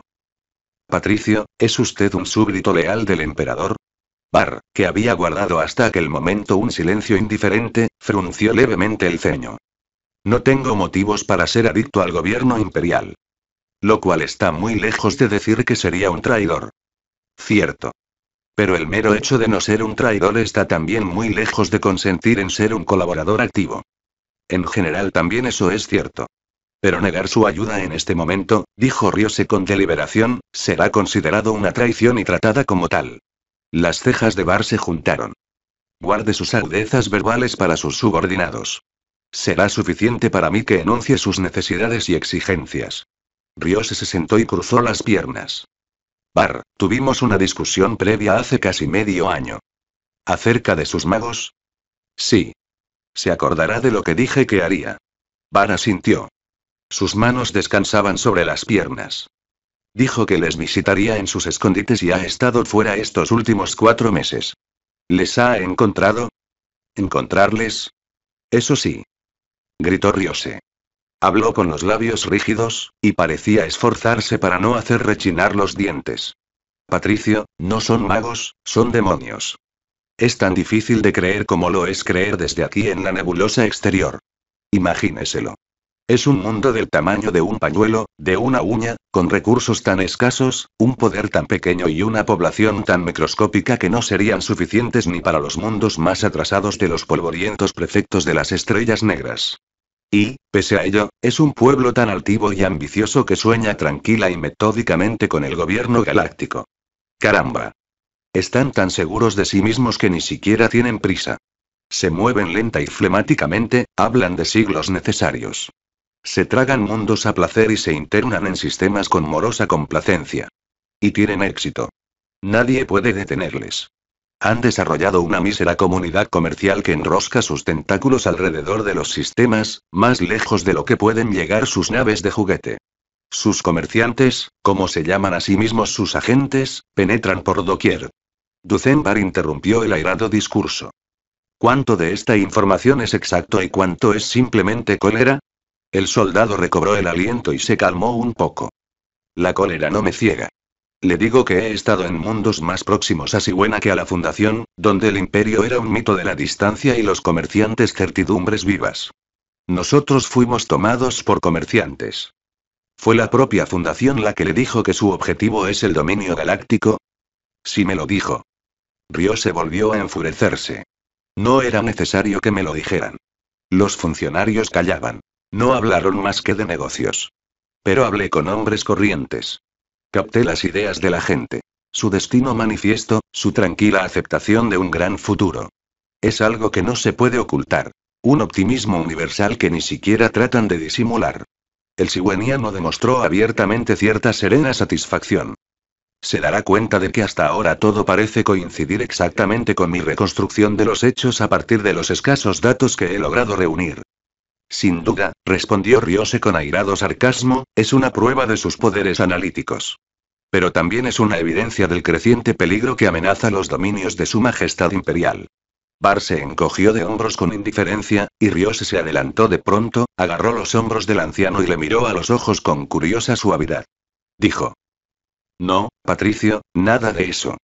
Patricio, ¿es usted un súbdito leal del emperador? Bar, que había guardado hasta aquel momento un silencio indiferente, frunció levemente el ceño. No tengo motivos para ser adicto al gobierno imperial. Lo cual está muy lejos de decir que sería un traidor. Cierto. Pero el mero hecho de no ser un traidor está también muy lejos de consentir en ser un colaborador activo. En general también eso es cierto. Pero negar su ayuda en este momento, dijo Riose con deliberación, será considerado una traición y tratada como tal. Las cejas de Bar se juntaron. Guarde sus agudezas verbales para sus subordinados. Será suficiente para mí que enuncie sus necesidades y exigencias. Riose se sentó y cruzó las piernas. Bar, tuvimos una discusión previa hace casi medio año. ¿Acerca de sus magos? Sí. Se acordará de lo que dije que haría. Bar asintió. Sus manos descansaban sobre las piernas. Dijo que les visitaría en sus escondites y ha estado fuera estos últimos cuatro meses. ¿Les ha encontrado? ¿Encontrarles? Eso sí. Gritó Riose. Habló con los labios rígidos, y parecía esforzarse para no hacer rechinar los dientes. Patricio, no son magos, son demonios. Es tan difícil de creer como lo es creer desde aquí en la nebulosa exterior. Imagíneselo. Es un mundo del tamaño de un pañuelo, de una uña, con recursos tan escasos, un poder tan pequeño y una población tan microscópica que no serían suficientes ni para los mundos más atrasados de los polvorientos prefectos de las estrellas negras. Y, pese a ello, es un pueblo tan altivo y ambicioso que sueña tranquila y metódicamente con el gobierno galáctico. Caramba. Están tan seguros de sí mismos que ni siquiera tienen prisa. Se mueven lenta y flemáticamente, hablan de siglos necesarios. Se tragan mundos a placer y se internan en sistemas con morosa complacencia. Y tienen éxito. Nadie puede detenerles. Han desarrollado una mísera comunidad comercial que enrosca sus tentáculos alrededor de los sistemas, más lejos de lo que pueden llegar sus naves de juguete. Sus comerciantes, como se llaman a sí mismos sus agentes, penetran por doquier. Ducembar interrumpió el airado discurso. ¿Cuánto de esta información es exacto y cuánto es simplemente cólera? El soldado recobró el aliento y se calmó un poco. La cólera no me ciega. Le digo que he estado en mundos más próximos a Sigüena que a la Fundación, donde el imperio era un mito de la distancia y los comerciantes certidumbres vivas. Nosotros fuimos tomados por comerciantes. ¿Fue la propia Fundación la que le dijo que su objetivo es el dominio galáctico? Sí me lo dijo. Río se volvió a enfurecerse. No era necesario que me lo dijeran. Los funcionarios callaban. No hablaron más que de negocios. Pero hablé con hombres corrientes. Capté las ideas de la gente. Su destino manifiesto, su tranquila aceptación de un gran futuro. Es algo que no se puede ocultar. Un optimismo universal que ni siquiera tratan de disimular. El sigüeniano demostró abiertamente cierta serena satisfacción. Se dará cuenta de que hasta ahora todo parece coincidir exactamente con mi reconstrucción de los hechos a partir de los escasos datos que he logrado reunir. Sin duda, respondió Riose con airado sarcasmo, es una prueba de sus poderes analíticos. Pero también es una evidencia del creciente peligro que amenaza los dominios de su Majestad Imperial. Bar se encogió de hombros con indiferencia, y Riose se adelantó de pronto, agarró los hombros del anciano y le miró a los ojos con curiosa suavidad. Dijo. No, Patricio, nada de eso.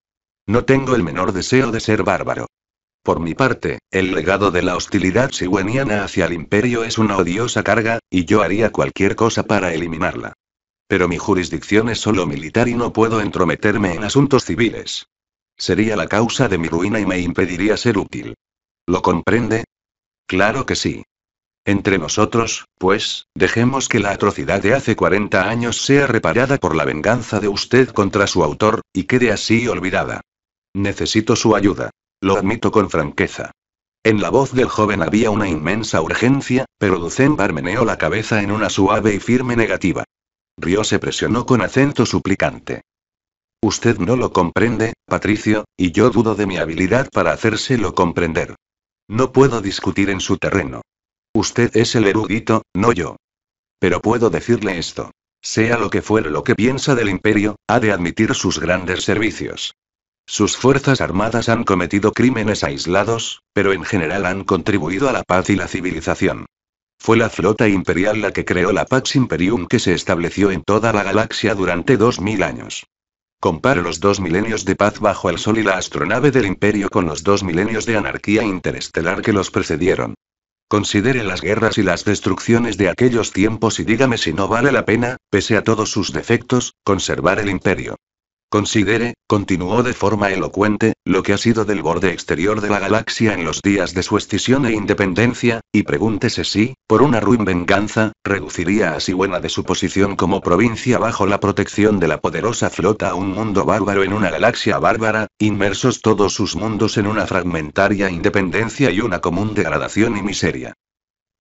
No tengo el menor deseo de ser bárbaro. Por mi parte, el legado de la hostilidad siweniana hacia el imperio es una odiosa carga, y yo haría cualquier cosa para eliminarla. Pero mi jurisdicción es solo militar y no puedo entrometerme en asuntos civiles. Sería la causa de mi ruina y me impediría ser útil. ¿Lo comprende? Claro que sí. Entre nosotros, pues, dejemos que la atrocidad de hace 40 años sea reparada por la venganza de usted contra su autor, y quede así olvidada. Necesito su ayuda. Lo admito con franqueza. En la voz del joven había una inmensa urgencia, pero Ducen meneó la cabeza en una suave y firme negativa. Río se presionó con acento suplicante. Usted no lo comprende, Patricio, y yo dudo de mi habilidad para hacérselo comprender. No puedo discutir en su terreno. Usted es el erudito, no yo. Pero puedo decirle esto. Sea lo que fuere lo que piensa del imperio, ha de admitir sus grandes servicios. Sus fuerzas armadas han cometido crímenes aislados, pero en general han contribuido a la paz y la civilización. Fue la flota imperial la que creó la Pax Imperium que se estableció en toda la galaxia durante 2000 años. Compare los dos milenios de paz bajo el sol y la astronave del imperio con los dos milenios de anarquía interestelar que los precedieron. Considere las guerras y las destrucciones de aquellos tiempos y dígame si no vale la pena, pese a todos sus defectos, conservar el imperio. Considere, continuó de forma elocuente, lo que ha sido del borde exterior de la galaxia en los días de su escisión e independencia, y pregúntese si, por una ruin venganza, reduciría a buena de su posición como provincia bajo la protección de la poderosa flota a un mundo bárbaro en una galaxia bárbara, inmersos todos sus mundos en una fragmentaria independencia y una común degradación y miseria.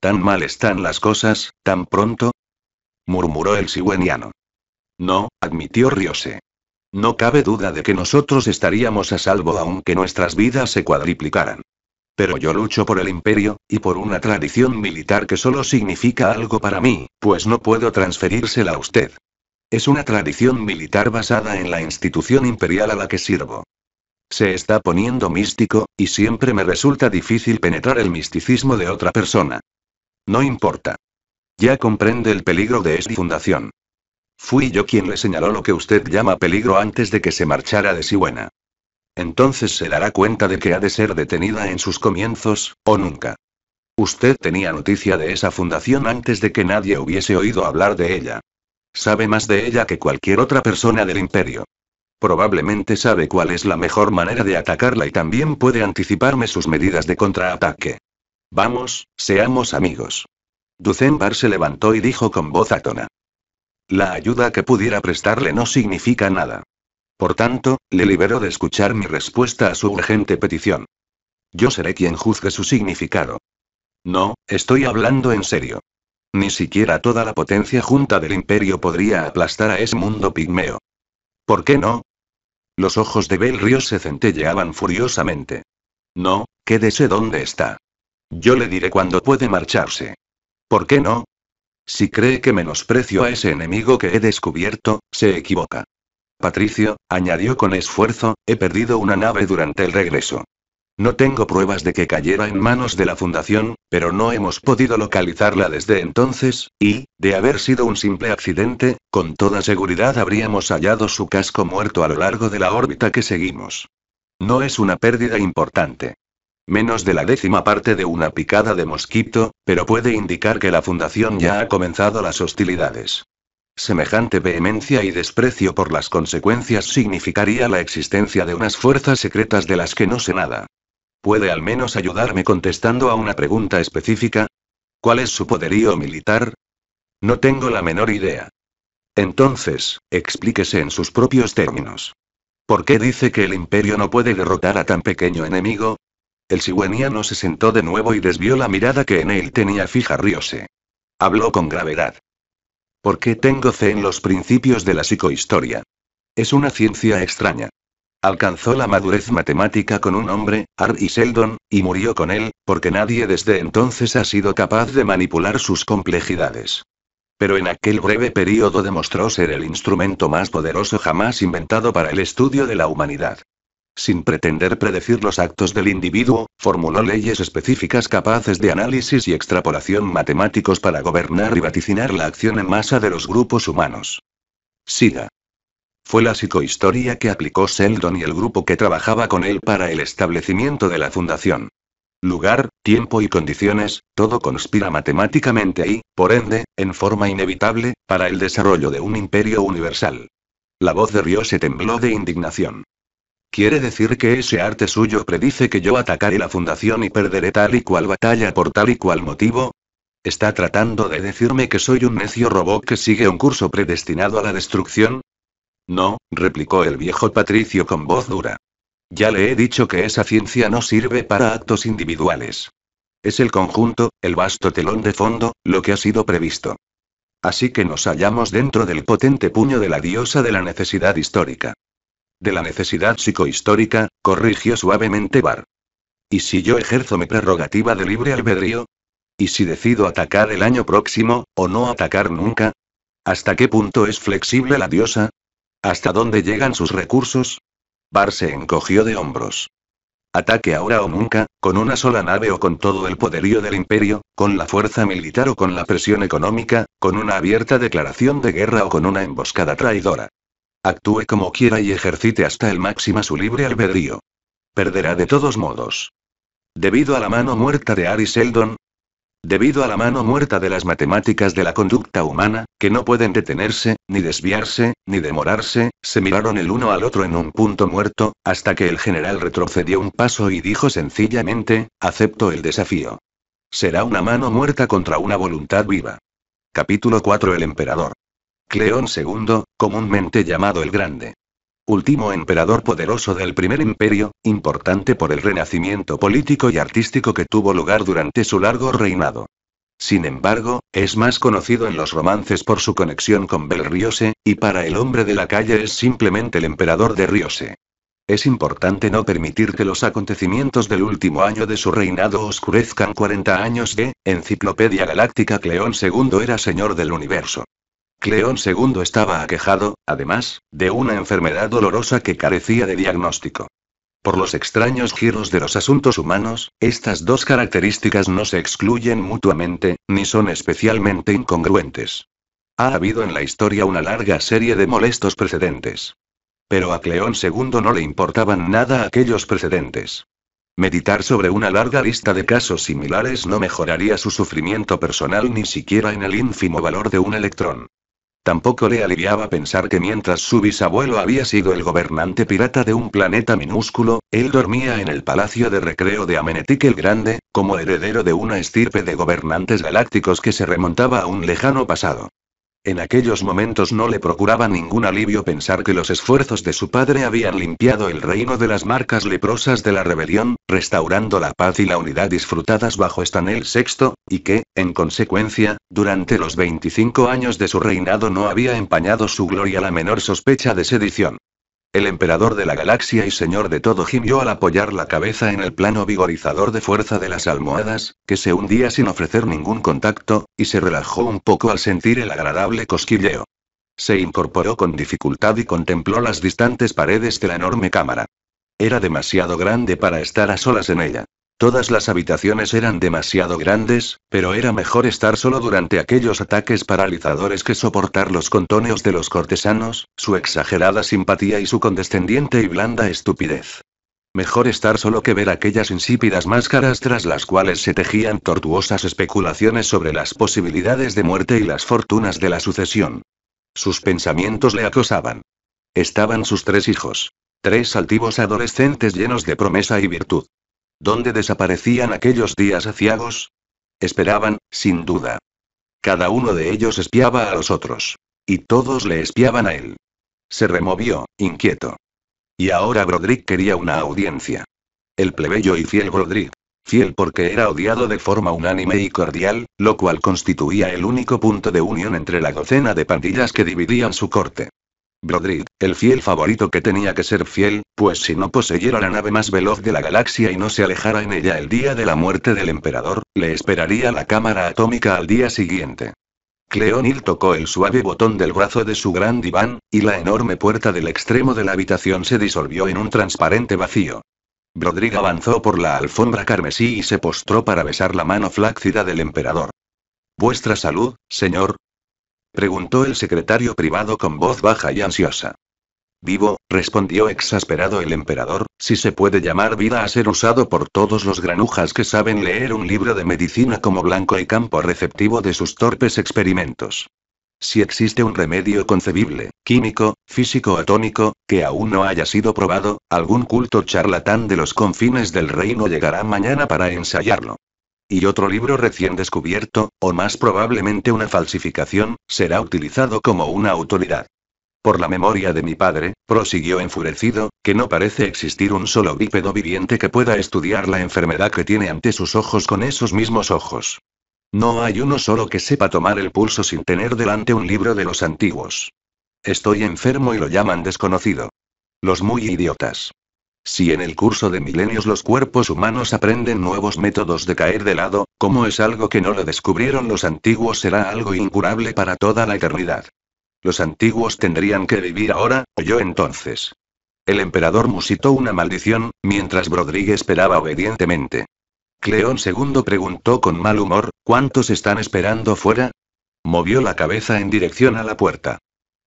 ¿Tan mal están las cosas, tan pronto? murmuró el siweniano. No, admitió Riose. No cabe duda de que nosotros estaríamos a salvo aunque nuestras vidas se cuadriplicaran. Pero yo lucho por el imperio, y por una tradición militar que solo significa algo para mí, pues no puedo transferírsela a usted. Es una tradición militar basada en la institución imperial a la que sirvo. Se está poniendo místico, y siempre me resulta difícil penetrar el misticismo de otra persona. No importa. Ya comprende el peligro de esta fundación. Fui yo quien le señaló lo que usted llama peligro antes de que se marchara de Siwena. Entonces se dará cuenta de que ha de ser detenida en sus comienzos, o nunca. Usted tenía noticia de esa fundación antes de que nadie hubiese oído hablar de ella. Sabe más de ella que cualquier otra persona del imperio. Probablemente sabe cuál es la mejor manera de atacarla y también puede anticiparme sus medidas de contraataque. Vamos, seamos amigos. Ducenbar se levantó y dijo con voz atona. La ayuda que pudiera prestarle no significa nada. Por tanto, le libero de escuchar mi respuesta a su urgente petición. Yo seré quien juzgue su significado. No, estoy hablando en serio. Ni siquiera toda la potencia junta del imperio podría aplastar a ese mundo pigmeo. ¿Por qué no? Los ojos de Belrios se centelleaban furiosamente. No, quédese donde está. Yo le diré cuándo puede marcharse. ¿Por qué no? Si cree que menosprecio a ese enemigo que he descubierto, se equivoca. Patricio, añadió con esfuerzo, he perdido una nave durante el regreso. No tengo pruebas de que cayera en manos de la Fundación, pero no hemos podido localizarla desde entonces, y, de haber sido un simple accidente, con toda seguridad habríamos hallado su casco muerto a lo largo de la órbita que seguimos. No es una pérdida importante menos de la décima parte de una picada de mosquito, pero puede indicar que la Fundación ya ha comenzado las hostilidades. Semejante vehemencia y desprecio por las consecuencias significaría la existencia de unas fuerzas secretas de las que no sé nada. ¿Puede al menos ayudarme contestando a una pregunta específica? ¿Cuál es su poderío militar? No tengo la menor idea. Entonces, explíquese en sus propios términos. ¿Por qué dice que el imperio no puede derrotar a tan pequeño enemigo? El sigüeniano se sentó de nuevo y desvió la mirada que en él tenía fija riose. Habló con gravedad. "Porque qué tengo fe en los principios de la psicohistoria? Es una ciencia extraña. Alcanzó la madurez matemática con un hombre, Art y Seldon, y murió con él, porque nadie desde entonces ha sido capaz de manipular sus complejidades. Pero en aquel breve periodo demostró ser el instrumento más poderoso jamás inventado para el estudio de la humanidad sin pretender predecir los actos del individuo, formuló leyes específicas capaces de análisis y extrapolación matemáticos para gobernar y vaticinar la acción en masa de los grupos humanos. Siga. Fue la psicohistoria que aplicó Seldon y el grupo que trabajaba con él para el establecimiento de la fundación. Lugar, tiempo y condiciones, todo conspira matemáticamente y, por ende, en forma inevitable, para el desarrollo de un imperio universal. La voz de Río se tembló de indignación. Quiere decir que ese arte suyo predice que yo atacaré la fundación y perderé tal y cual batalla por tal y cual motivo. ¿Está tratando de decirme que soy un necio robot que sigue un curso predestinado a la destrucción? No, replicó el viejo patricio con voz dura. Ya le he dicho que esa ciencia no sirve para actos individuales. Es el conjunto, el vasto telón de fondo, lo que ha sido previsto. Así que nos hallamos dentro del potente puño de la diosa de la necesidad histórica. De la necesidad psicohistórica, corrigió suavemente Bar. ¿Y si yo ejerzo mi prerrogativa de libre albedrío? ¿Y si decido atacar el año próximo, o no atacar nunca? ¿Hasta qué punto es flexible la diosa? ¿Hasta dónde llegan sus recursos? Bar se encogió de hombros. Ataque ahora o nunca, con una sola nave o con todo el poderío del imperio, con la fuerza militar o con la presión económica, con una abierta declaración de guerra o con una emboscada traidora. Actúe como quiera y ejercite hasta el máximo su libre albedrío. Perderá de todos modos. Debido a la mano muerta de Ari Eldon, Debido a la mano muerta de las matemáticas de la conducta humana, que no pueden detenerse, ni desviarse, ni demorarse, se miraron el uno al otro en un punto muerto, hasta que el general retrocedió un paso y dijo sencillamente, acepto el desafío. Será una mano muerta contra una voluntad viva. Capítulo 4 El emperador. Cleón II, comúnmente llamado el Grande. Último emperador poderoso del primer imperio, importante por el renacimiento político y artístico que tuvo lugar durante su largo reinado. Sin embargo, es más conocido en los romances por su conexión con Belriose, y para el hombre de la calle es simplemente el emperador de Riose. Es importante no permitir que los acontecimientos del último año de su reinado oscurezcan 40 años de Enciclopedia Galáctica. Cleón II era señor del universo. Cleón II estaba aquejado, además, de una enfermedad dolorosa que carecía de diagnóstico. Por los extraños giros de los asuntos humanos, estas dos características no se excluyen mutuamente, ni son especialmente incongruentes. Ha habido en la historia una larga serie de molestos precedentes. Pero a Cleón II no le importaban nada aquellos precedentes. Meditar sobre una larga lista de casos similares no mejoraría su sufrimiento personal ni siquiera en el ínfimo valor de un electrón. Tampoco le aliviaba pensar que mientras su bisabuelo había sido el gobernante pirata de un planeta minúsculo, él dormía en el palacio de recreo de Amenetik el Grande, como heredero de una estirpe de gobernantes galácticos que se remontaba a un lejano pasado. En aquellos momentos no le procuraba ningún alivio pensar que los esfuerzos de su padre habían limpiado el reino de las marcas leprosas de la rebelión, restaurando la paz y la unidad disfrutadas bajo Stanel VI, y que, en consecuencia, durante los 25 años de su reinado no había empañado su gloria la menor sospecha de sedición. El emperador de la galaxia y señor de todo gimió al apoyar la cabeza en el plano vigorizador de fuerza de las almohadas, que se hundía sin ofrecer ningún contacto, y se relajó un poco al sentir el agradable cosquilleo. Se incorporó con dificultad y contempló las distantes paredes de la enorme cámara. Era demasiado grande para estar a solas en ella. Todas las habitaciones eran demasiado grandes, pero era mejor estar solo durante aquellos ataques paralizadores que soportar los contoneos de los cortesanos, su exagerada simpatía y su condescendiente y blanda estupidez. Mejor estar solo que ver aquellas insípidas máscaras tras las cuales se tejían tortuosas especulaciones sobre las posibilidades de muerte y las fortunas de la sucesión. Sus pensamientos le acosaban. Estaban sus tres hijos. Tres altivos adolescentes llenos de promesa y virtud. ¿Dónde desaparecían aquellos días aciagos? Esperaban, sin duda. Cada uno de ellos espiaba a los otros. Y todos le espiaban a él. Se removió, inquieto. Y ahora Broderick quería una audiencia. El plebeyo y fiel Broderick. Fiel porque era odiado de forma unánime y cordial, lo cual constituía el único punto de unión entre la docena de pandillas que dividían su corte. Broderick, el fiel favorito que tenía que ser fiel, pues si no poseyera la nave más veloz de la galaxia y no se alejara en ella el día de la muerte del emperador, le esperaría la cámara atómica al día siguiente. Cleonil tocó el suave botón del brazo de su gran diván, y la enorme puerta del extremo de la habitación se disolvió en un transparente vacío. Broderick avanzó por la alfombra carmesí y se postró para besar la mano flácida del emperador. Vuestra salud, señor, Preguntó el secretario privado con voz baja y ansiosa. Vivo, respondió exasperado el emperador, si se puede llamar vida a ser usado por todos los granujas que saben leer un libro de medicina como blanco y campo receptivo de sus torpes experimentos. Si existe un remedio concebible, químico, físico o atónico, que aún no haya sido probado, algún culto charlatán de los confines del reino llegará mañana para ensayarlo y otro libro recién descubierto, o más probablemente una falsificación, será utilizado como una autoridad. Por la memoria de mi padre, prosiguió enfurecido, que no parece existir un solo bípedo viviente que pueda estudiar la enfermedad que tiene ante sus ojos con esos mismos ojos. No hay uno solo que sepa tomar el pulso sin tener delante un libro de los antiguos. Estoy enfermo y lo llaman desconocido. Los muy idiotas. Si en el curso de milenios los cuerpos humanos aprenden nuevos métodos de caer de lado, como es algo que no lo descubrieron los antiguos, será algo incurable para toda la eternidad. Los antiguos tendrían que vivir ahora, o yo entonces. El emperador musitó una maldición, mientras Broderick esperaba obedientemente. Cleón II preguntó con mal humor, ¿cuántos están esperando fuera? Movió la cabeza en dirección a la puerta.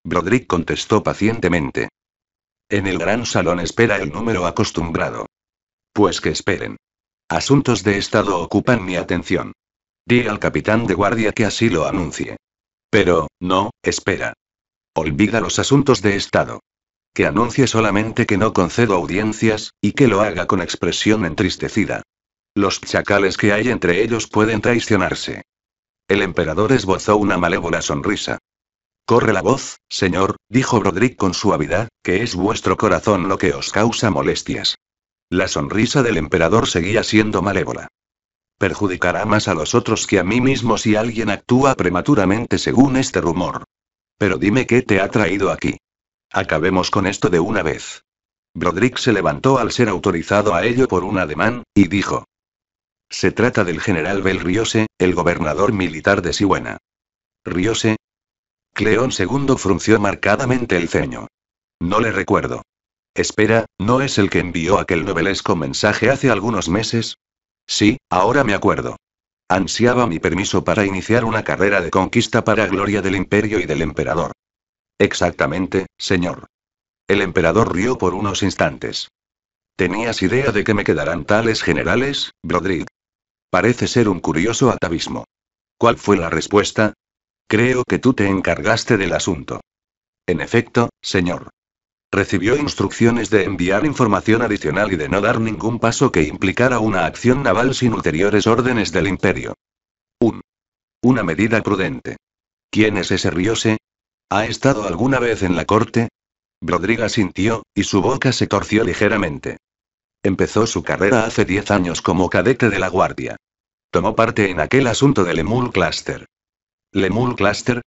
Broderick contestó pacientemente. En el gran salón espera el número acostumbrado. Pues que esperen. Asuntos de Estado ocupan mi atención. Di al capitán de guardia que así lo anuncie. Pero, no, espera. Olvida los asuntos de Estado. Que anuncie solamente que no concedo audiencias, y que lo haga con expresión entristecida. Los chacales que hay entre ellos pueden traicionarse. El emperador esbozó una malévola sonrisa. Corre la voz, señor, dijo Broderick con suavidad, que es vuestro corazón lo que os causa molestias. La sonrisa del emperador seguía siendo malévola. Perjudicará más a los otros que a mí mismo si alguien actúa prematuramente según este rumor. Pero dime qué te ha traído aquí. Acabemos con esto de una vez. Broderick se levantó al ser autorizado a ello por un ademán, y dijo. Se trata del general Belriose, el gobernador militar de Siwena. Riose, Cleón II frunció marcadamente el ceño. No le recuerdo. Espera, ¿no es el que envió aquel novelesco mensaje hace algunos meses? Sí, ahora me acuerdo. Ansiaba mi permiso para iniciar una carrera de conquista para gloria del imperio y del emperador. Exactamente, señor. El emperador rió por unos instantes. ¿Tenías idea de que me quedarán tales generales, Broderick? Parece ser un curioso atavismo. ¿Cuál fue la respuesta? Creo que tú te encargaste del asunto. En efecto, señor. Recibió instrucciones de enviar información adicional y de no dar ningún paso que implicara una acción naval sin ulteriores órdenes del imperio. Un. Una medida prudente. ¿Quién es ese Riose? ¿Ha estado alguna vez en la corte? Rodriga sintió, y su boca se torció ligeramente. Empezó su carrera hace 10 años como cadete de la Guardia. Tomó parte en aquel asunto del Emul Cluster. Lemul Cluster.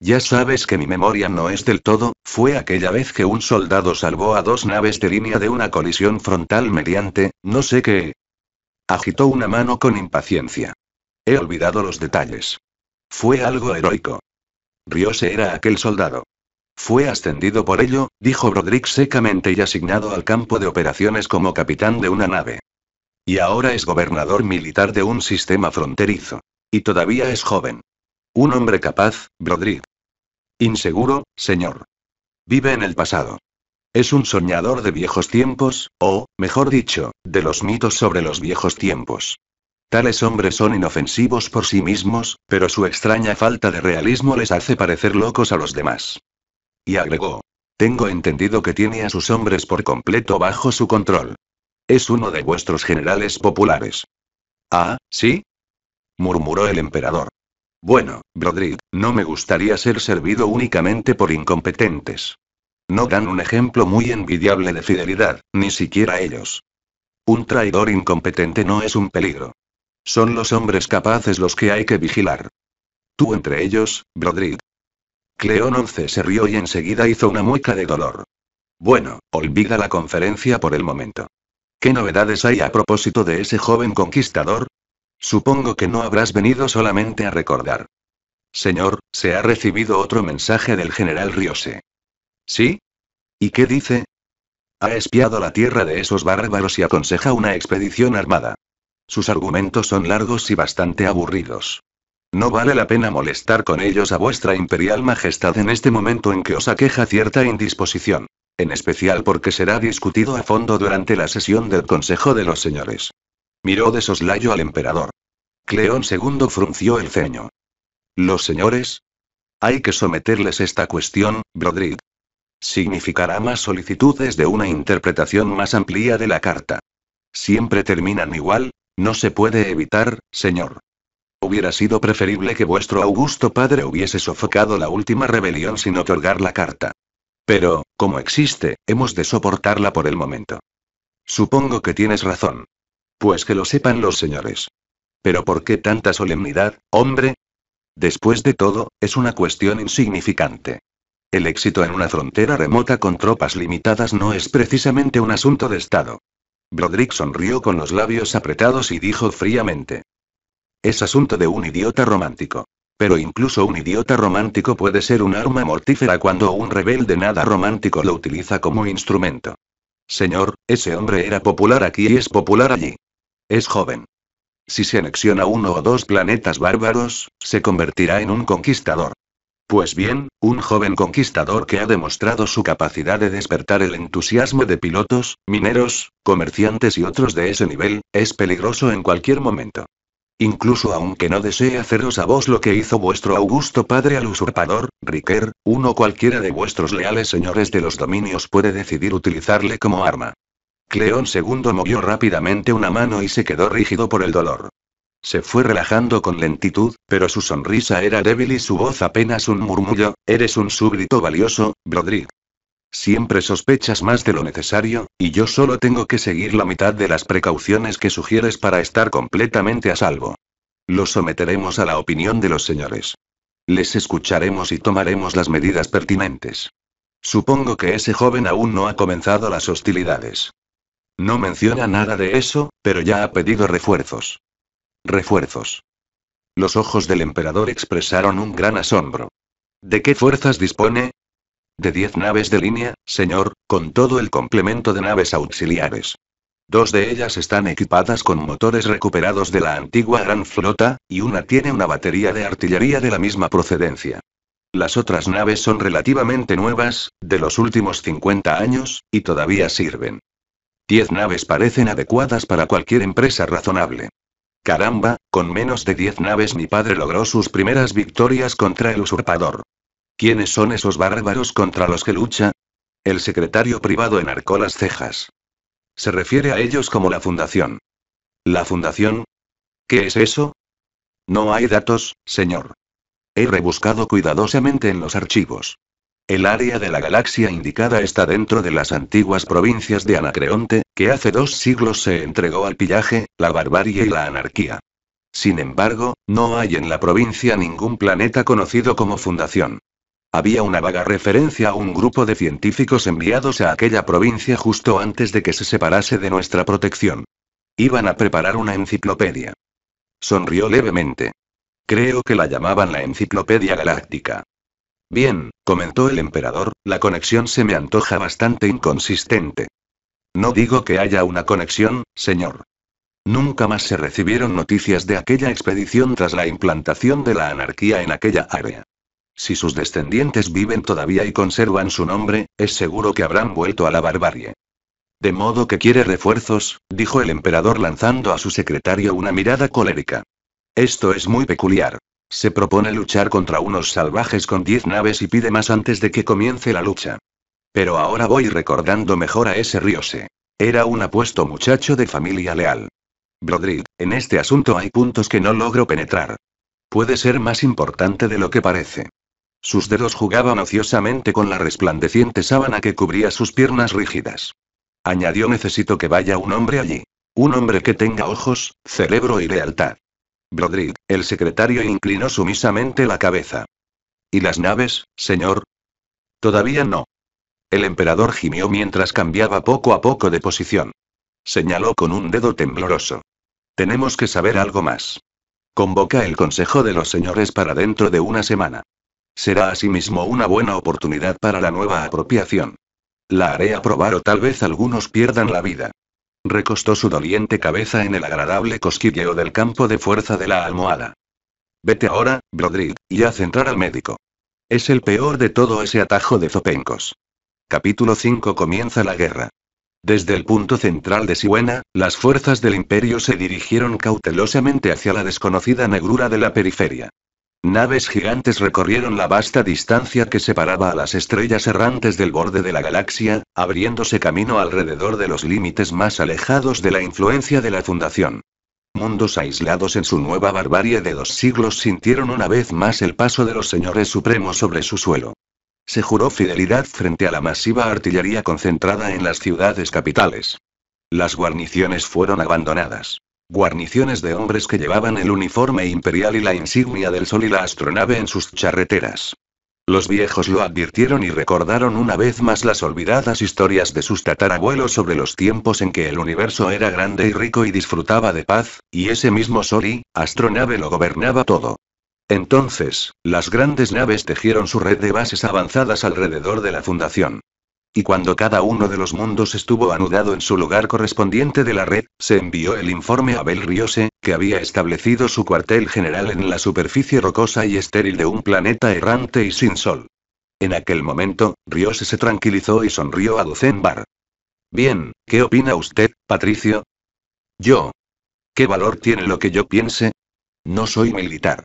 Ya sabes que mi memoria no es del todo, fue aquella vez que un soldado salvó a dos naves de línea de una colisión frontal mediante, no sé qué. Agitó una mano con impaciencia. He olvidado los detalles. Fue algo heroico. Riose era aquel soldado. Fue ascendido por ello, dijo Brodrick secamente y asignado al campo de operaciones como capitán de una nave. Y ahora es gobernador militar de un sistema fronterizo. Y todavía es joven. Un hombre capaz, Brodrick. Inseguro, señor. Vive en el pasado. Es un soñador de viejos tiempos, o, mejor dicho, de los mitos sobre los viejos tiempos. Tales hombres son inofensivos por sí mismos, pero su extraña falta de realismo les hace parecer locos a los demás. Y agregó, tengo entendido que tiene a sus hombres por completo bajo su control. Es uno de vuestros generales populares. Ah, ¿sí? murmuró el emperador. Bueno, Brodrick, no me gustaría ser servido únicamente por incompetentes. No dan un ejemplo muy envidiable de fidelidad, ni siquiera ellos. Un traidor incompetente no es un peligro. Son los hombres capaces los que hay que vigilar. Tú entre ellos, Brodrick. Cleón Once se rió y enseguida hizo una mueca de dolor. Bueno, olvida la conferencia por el momento. ¿Qué novedades hay a propósito de ese joven conquistador? Supongo que no habrás venido solamente a recordar. Señor, se ha recibido otro mensaje del general Riose. ¿Sí? ¿Y qué dice? Ha espiado la tierra de esos bárbaros y aconseja una expedición armada. Sus argumentos son largos y bastante aburridos. No vale la pena molestar con ellos a vuestra imperial majestad en este momento en que os aqueja cierta indisposición. En especial porque será discutido a fondo durante la sesión del Consejo de los Señores. Miró de soslayo al emperador. Cleón II frunció el ceño. ¿Los señores? Hay que someterles esta cuestión, Brodrig. Significará más solicitudes de una interpretación más amplia de la carta. Siempre terminan igual, no se puede evitar, señor. Hubiera sido preferible que vuestro augusto padre hubiese sofocado la última rebelión sin otorgar la carta. Pero, como existe, hemos de soportarla por el momento. Supongo que tienes razón, pues que lo sepan los señores. Pero ¿por qué tanta solemnidad, hombre? Después de todo, es una cuestión insignificante. El éxito en una frontera remota con tropas limitadas no es precisamente un asunto de Estado. Broderick sonrió con los labios apretados y dijo fríamente. Es asunto de un idiota romántico. Pero incluso un idiota romántico puede ser un arma mortífera cuando un rebelde nada romántico lo utiliza como instrumento. Señor, ese hombre era popular aquí y es popular allí. Es joven. Si se anexiona uno o dos planetas bárbaros, se convertirá en un conquistador. Pues bien, un joven conquistador que ha demostrado su capacidad de despertar el entusiasmo de pilotos, mineros, comerciantes y otros de ese nivel, es peligroso en cualquier momento. Incluso aunque no desee haceros a vos lo que hizo vuestro augusto padre al usurpador, Riker, uno cualquiera de vuestros leales señores de los dominios puede decidir utilizarle como arma. Cleón II movió rápidamente una mano y se quedó rígido por el dolor. Se fue relajando con lentitud, pero su sonrisa era débil y su voz apenas un murmullo, eres un súbdito valioso, Brodrig. Siempre sospechas más de lo necesario, y yo solo tengo que seguir la mitad de las precauciones que sugieres para estar completamente a salvo. Lo someteremos a la opinión de los señores. Les escucharemos y tomaremos las medidas pertinentes. Supongo que ese joven aún no ha comenzado las hostilidades. No menciona nada de eso, pero ya ha pedido refuerzos. Refuerzos. Los ojos del emperador expresaron un gran asombro. ¿De qué fuerzas dispone? De diez naves de línea, señor, con todo el complemento de naves auxiliares. Dos de ellas están equipadas con motores recuperados de la antigua Gran Flota, y una tiene una batería de artillería de la misma procedencia. Las otras naves son relativamente nuevas, de los últimos 50 años, y todavía sirven. Diez naves parecen adecuadas para cualquier empresa razonable. Caramba, con menos de diez naves mi padre logró sus primeras victorias contra el usurpador. ¿Quiénes son esos bárbaros contra los que lucha? El secretario privado enarcó las cejas. Se refiere a ellos como la fundación. ¿La fundación? ¿Qué es eso? No hay datos, señor. He rebuscado cuidadosamente en los archivos. El área de la galaxia indicada está dentro de las antiguas provincias de Anacreonte, que hace dos siglos se entregó al pillaje, la barbarie y la anarquía. Sin embargo, no hay en la provincia ningún planeta conocido como fundación. Había una vaga referencia a un grupo de científicos enviados a aquella provincia justo antes de que se separase de nuestra protección. Iban a preparar una enciclopedia. Sonrió levemente. Creo que la llamaban la Enciclopedia Galáctica. Bien, comentó el emperador, la conexión se me antoja bastante inconsistente. No digo que haya una conexión, señor. Nunca más se recibieron noticias de aquella expedición tras la implantación de la anarquía en aquella área. Si sus descendientes viven todavía y conservan su nombre, es seguro que habrán vuelto a la barbarie. De modo que quiere refuerzos, dijo el emperador lanzando a su secretario una mirada colérica. Esto es muy peculiar. Se propone luchar contra unos salvajes con 10 naves y pide más antes de que comience la lucha. Pero ahora voy recordando mejor a ese Riose. Era un apuesto muchacho de familia leal. Brodrick, en este asunto hay puntos que no logro penetrar. Puede ser más importante de lo que parece. Sus dedos jugaban ociosamente con la resplandeciente sábana que cubría sus piernas rígidas. Añadió necesito que vaya un hombre allí. Un hombre que tenga ojos, cerebro y lealtad. «Brodrick», el secretario inclinó sumisamente la cabeza. ¿Y las naves, señor? Todavía no. El emperador gimió mientras cambiaba poco a poco de posición. Señaló con un dedo tembloroso. Tenemos que saber algo más. Convoca el Consejo de los Señores para dentro de una semana. Será asimismo una buena oportunidad para la nueva apropiación. La haré aprobar o tal vez algunos pierdan la vida. Recostó su doliente cabeza en el agradable cosquilleo del campo de fuerza de la almohada. Vete ahora, Broderick, y haz entrar al médico. Es el peor de todo ese atajo de zopencos. Capítulo 5 Comienza la guerra. Desde el punto central de Siwena, las fuerzas del imperio se dirigieron cautelosamente hacia la desconocida negrura de la periferia. Naves gigantes recorrieron la vasta distancia que separaba a las estrellas errantes del borde de la galaxia, abriéndose camino alrededor de los límites más alejados de la influencia de la Fundación. Mundos aislados en su nueva barbarie de dos siglos sintieron una vez más el paso de los señores supremos sobre su suelo. Se juró fidelidad frente a la masiva artillería concentrada en las ciudades capitales. Las guarniciones fueron abandonadas. Guarniciones de hombres que llevaban el uniforme imperial y la insignia del sol y la astronave en sus charreteras. Los viejos lo advirtieron y recordaron una vez más las olvidadas historias de sus tatarabuelos sobre los tiempos en que el universo era grande y rico y disfrutaba de paz, y ese mismo sol y astronave lo gobernaba todo. Entonces, las grandes naves tejieron su red de bases avanzadas alrededor de la fundación y cuando cada uno de los mundos estuvo anudado en su lugar correspondiente de la red, se envió el informe a Bel Riose, que había establecido su cuartel general en la superficie rocosa y estéril de un planeta errante y sin sol. En aquel momento, Riose se tranquilizó y sonrió a Ducenbar. Bien, ¿qué opina usted, Patricio? Yo. ¿Qué valor tiene lo que yo piense? No soy militar.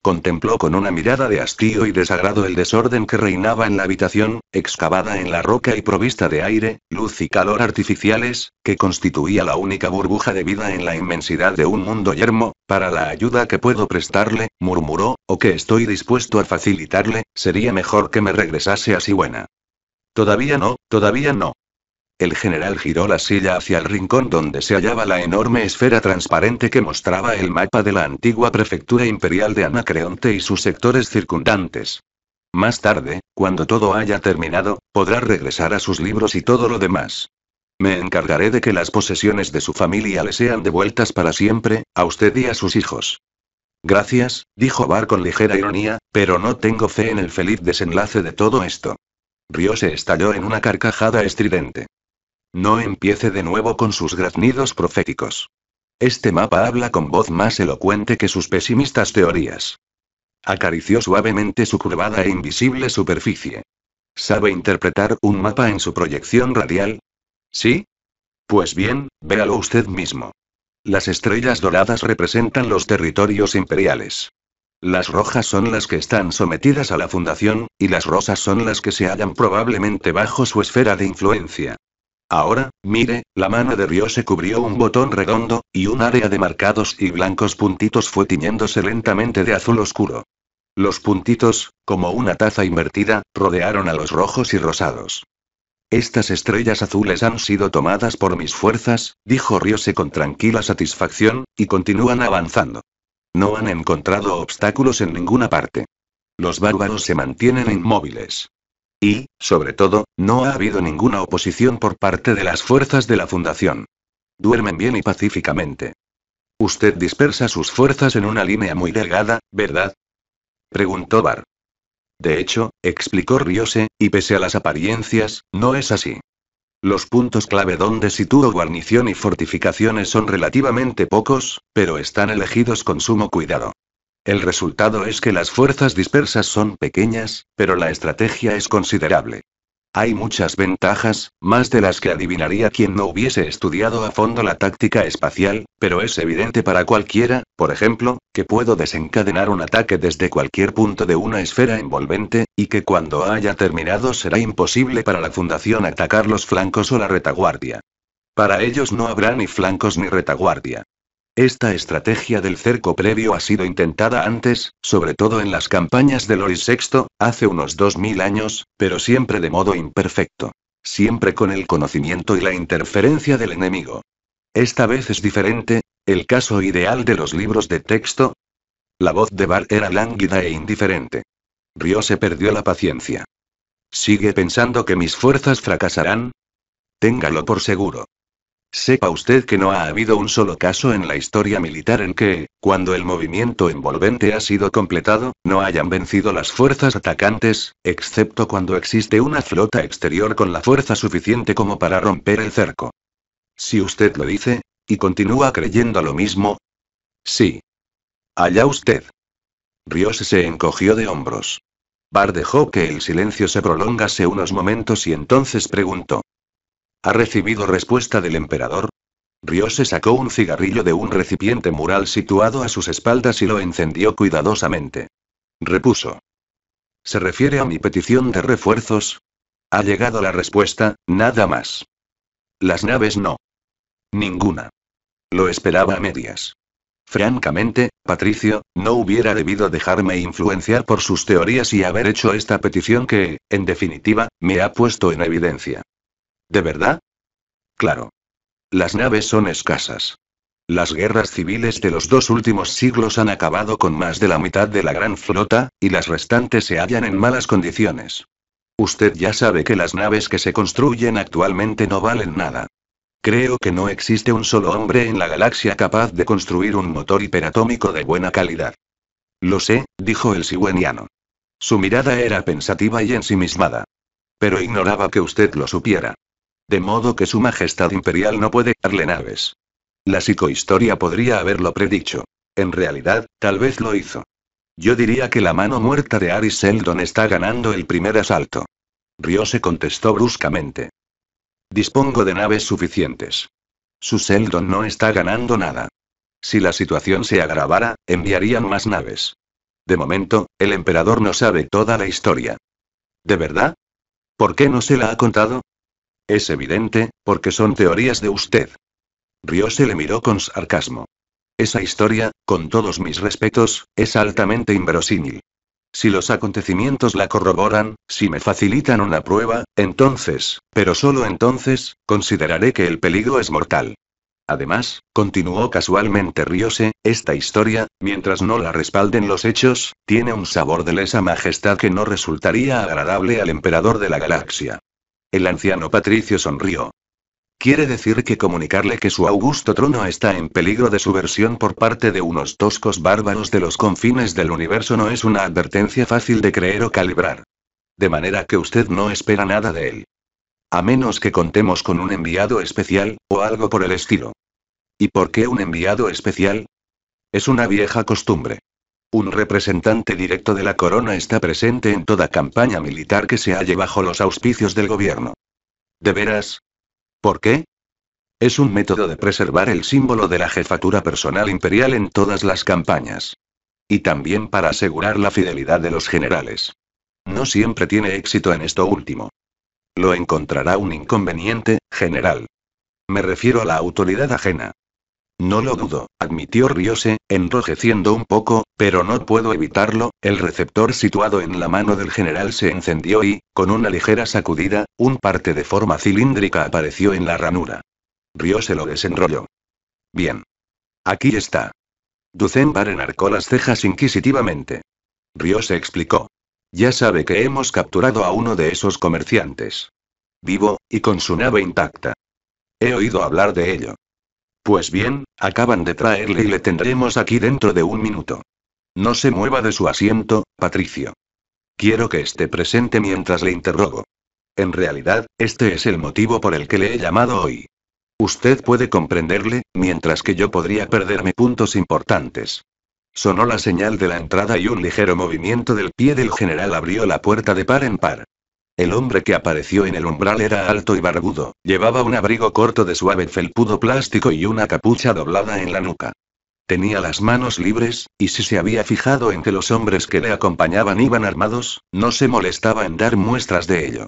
Contempló con una mirada de hastío y desagrado el desorden que reinaba en la habitación, excavada en la roca y provista de aire, luz y calor artificiales, que constituía la única burbuja de vida en la inmensidad de un mundo yermo, para la ayuda que puedo prestarle, murmuró, o que estoy dispuesto a facilitarle, sería mejor que me regresase así buena. Todavía no, todavía no, el general giró la silla hacia el rincón donde se hallaba la enorme esfera transparente que mostraba el mapa de la antigua prefectura imperial de Anacreonte y sus sectores circundantes. Más tarde, cuando todo haya terminado, podrá regresar a sus libros y todo lo demás. Me encargaré de que las posesiones de su familia le sean devueltas para siempre, a usted y a sus hijos. Gracias, dijo Bar con ligera ironía, pero no tengo fe en el feliz desenlace de todo esto. Río se estalló en una carcajada estridente. No empiece de nuevo con sus graznidos proféticos. Este mapa habla con voz más elocuente que sus pesimistas teorías. Acarició suavemente su curvada e invisible superficie. ¿Sabe interpretar un mapa en su proyección radial? ¿Sí? Pues bien, véalo usted mismo. Las estrellas doradas representan los territorios imperiales. Las rojas son las que están sometidas a la fundación, y las rosas son las que se hallan probablemente bajo su esfera de influencia. Ahora, mire, la mano de Río se cubrió un botón redondo, y un área de marcados y blancos puntitos fue tiñéndose lentamente de azul oscuro. Los puntitos, como una taza invertida, rodearon a los rojos y rosados. Estas estrellas azules han sido tomadas por mis fuerzas, dijo Riose con tranquila satisfacción, y continúan avanzando. No han encontrado obstáculos en ninguna parte. Los bárbaros se mantienen inmóviles. Y, sobre todo, no ha habido ninguna oposición por parte de las fuerzas de la Fundación. Duermen bien y pacíficamente. Usted dispersa sus fuerzas en una línea muy delgada, ¿verdad? Preguntó Bar. De hecho, explicó Riose, y pese a las apariencias, no es así. Los puntos clave donde sitúo guarnición y fortificaciones son relativamente pocos, pero están elegidos con sumo cuidado. El resultado es que las fuerzas dispersas son pequeñas, pero la estrategia es considerable. Hay muchas ventajas, más de las que adivinaría quien no hubiese estudiado a fondo la táctica espacial, pero es evidente para cualquiera, por ejemplo, que puedo desencadenar un ataque desde cualquier punto de una esfera envolvente, y que cuando haya terminado será imposible para la Fundación atacar los flancos o la retaguardia. Para ellos no habrá ni flancos ni retaguardia. Esta estrategia del cerco previo ha sido intentada antes, sobre todo en las campañas de Loris VI, hace unos 2000 años, pero siempre de modo imperfecto. Siempre con el conocimiento y la interferencia del enemigo. Esta vez es diferente, el caso ideal de los libros de texto. La voz de Bar era lánguida e indiferente. Río se perdió la paciencia. ¿Sigue pensando que mis fuerzas fracasarán? Téngalo por seguro. Sepa usted que no ha habido un solo caso en la historia militar en que, cuando el movimiento envolvente ha sido completado, no hayan vencido las fuerzas atacantes, excepto cuando existe una flota exterior con la fuerza suficiente como para romper el cerco. Si usted lo dice, y continúa creyendo lo mismo. Sí. Allá usted. Rios se encogió de hombros. Bar dejó que el silencio se prolongase unos momentos y entonces preguntó. ¿Ha recibido respuesta del emperador? se sacó un cigarrillo de un recipiente mural situado a sus espaldas y lo encendió cuidadosamente. Repuso. ¿Se refiere a mi petición de refuerzos? Ha llegado la respuesta, nada más. Las naves no. Ninguna. Lo esperaba a medias. Francamente, Patricio, no hubiera debido dejarme influenciar por sus teorías y haber hecho esta petición que, en definitiva, me ha puesto en evidencia. ¿De verdad? Claro. Las naves son escasas. Las guerras civiles de los dos últimos siglos han acabado con más de la mitad de la gran flota, y las restantes se hallan en malas condiciones. Usted ya sabe que las naves que se construyen actualmente no valen nada. Creo que no existe un solo hombre en la galaxia capaz de construir un motor hiperatómico de buena calidad. Lo sé, dijo el sigüeniano. Su mirada era pensativa y ensimismada. Pero ignoraba que usted lo supiera. De modo que su Majestad Imperial no puede darle naves. La psicohistoria podría haberlo predicho. En realidad, tal vez lo hizo. Yo diría que la mano muerta de Aris Eldon está ganando el primer asalto. se contestó bruscamente. Dispongo de naves suficientes. Su Seldon no está ganando nada. Si la situación se agravara, enviarían más naves. De momento, el emperador no sabe toda la historia. ¿De verdad? ¿Por qué no se la ha contado? Es evidente, porque son teorías de usted. se le miró con sarcasmo. Esa historia, con todos mis respetos, es altamente inverosímil. Si los acontecimientos la corroboran, si me facilitan una prueba, entonces, pero solo entonces, consideraré que el peligro es mortal. Además, continuó casualmente riose, esta historia, mientras no la respalden los hechos, tiene un sabor de lesa majestad que no resultaría agradable al emperador de la galaxia. El anciano patricio sonrió. Quiere decir que comunicarle que su augusto trono está en peligro de subversión por parte de unos toscos bárbaros de los confines del universo no es una advertencia fácil de creer o calibrar. De manera que usted no espera nada de él. A menos que contemos con un enviado especial, o algo por el estilo. ¿Y por qué un enviado especial? Es una vieja costumbre. Un representante directo de la corona está presente en toda campaña militar que se halle bajo los auspicios del gobierno. ¿De veras? ¿Por qué? Es un método de preservar el símbolo de la jefatura personal imperial en todas las campañas. Y también para asegurar la fidelidad de los generales. No siempre tiene éxito en esto último. Lo encontrará un inconveniente, general. Me refiero a la autoridad ajena, no lo dudo, admitió Riose, enrojeciendo un poco, pero no puedo evitarlo, el receptor situado en la mano del general se encendió y, con una ligera sacudida, un parte de forma cilíndrica apareció en la ranura. Riose lo desenrolló. Bien. Aquí está. Ducenbar enarcó las cejas inquisitivamente. Riose explicó. Ya sabe que hemos capturado a uno de esos comerciantes. Vivo, y con su nave intacta. He oído hablar de ello. Pues bien, acaban de traerle y le tendremos aquí dentro de un minuto. No se mueva de su asiento, Patricio. Quiero que esté presente mientras le interrogo. En realidad, este es el motivo por el que le he llamado hoy. Usted puede comprenderle, mientras que yo podría perderme puntos importantes. Sonó la señal de la entrada y un ligero movimiento del pie del general abrió la puerta de par en par. El hombre que apareció en el umbral era alto y barbudo, llevaba un abrigo corto de suave felpudo plástico y una capucha doblada en la nuca. Tenía las manos libres, y si se había fijado en que los hombres que le acompañaban iban armados, no se molestaba en dar muestras de ello.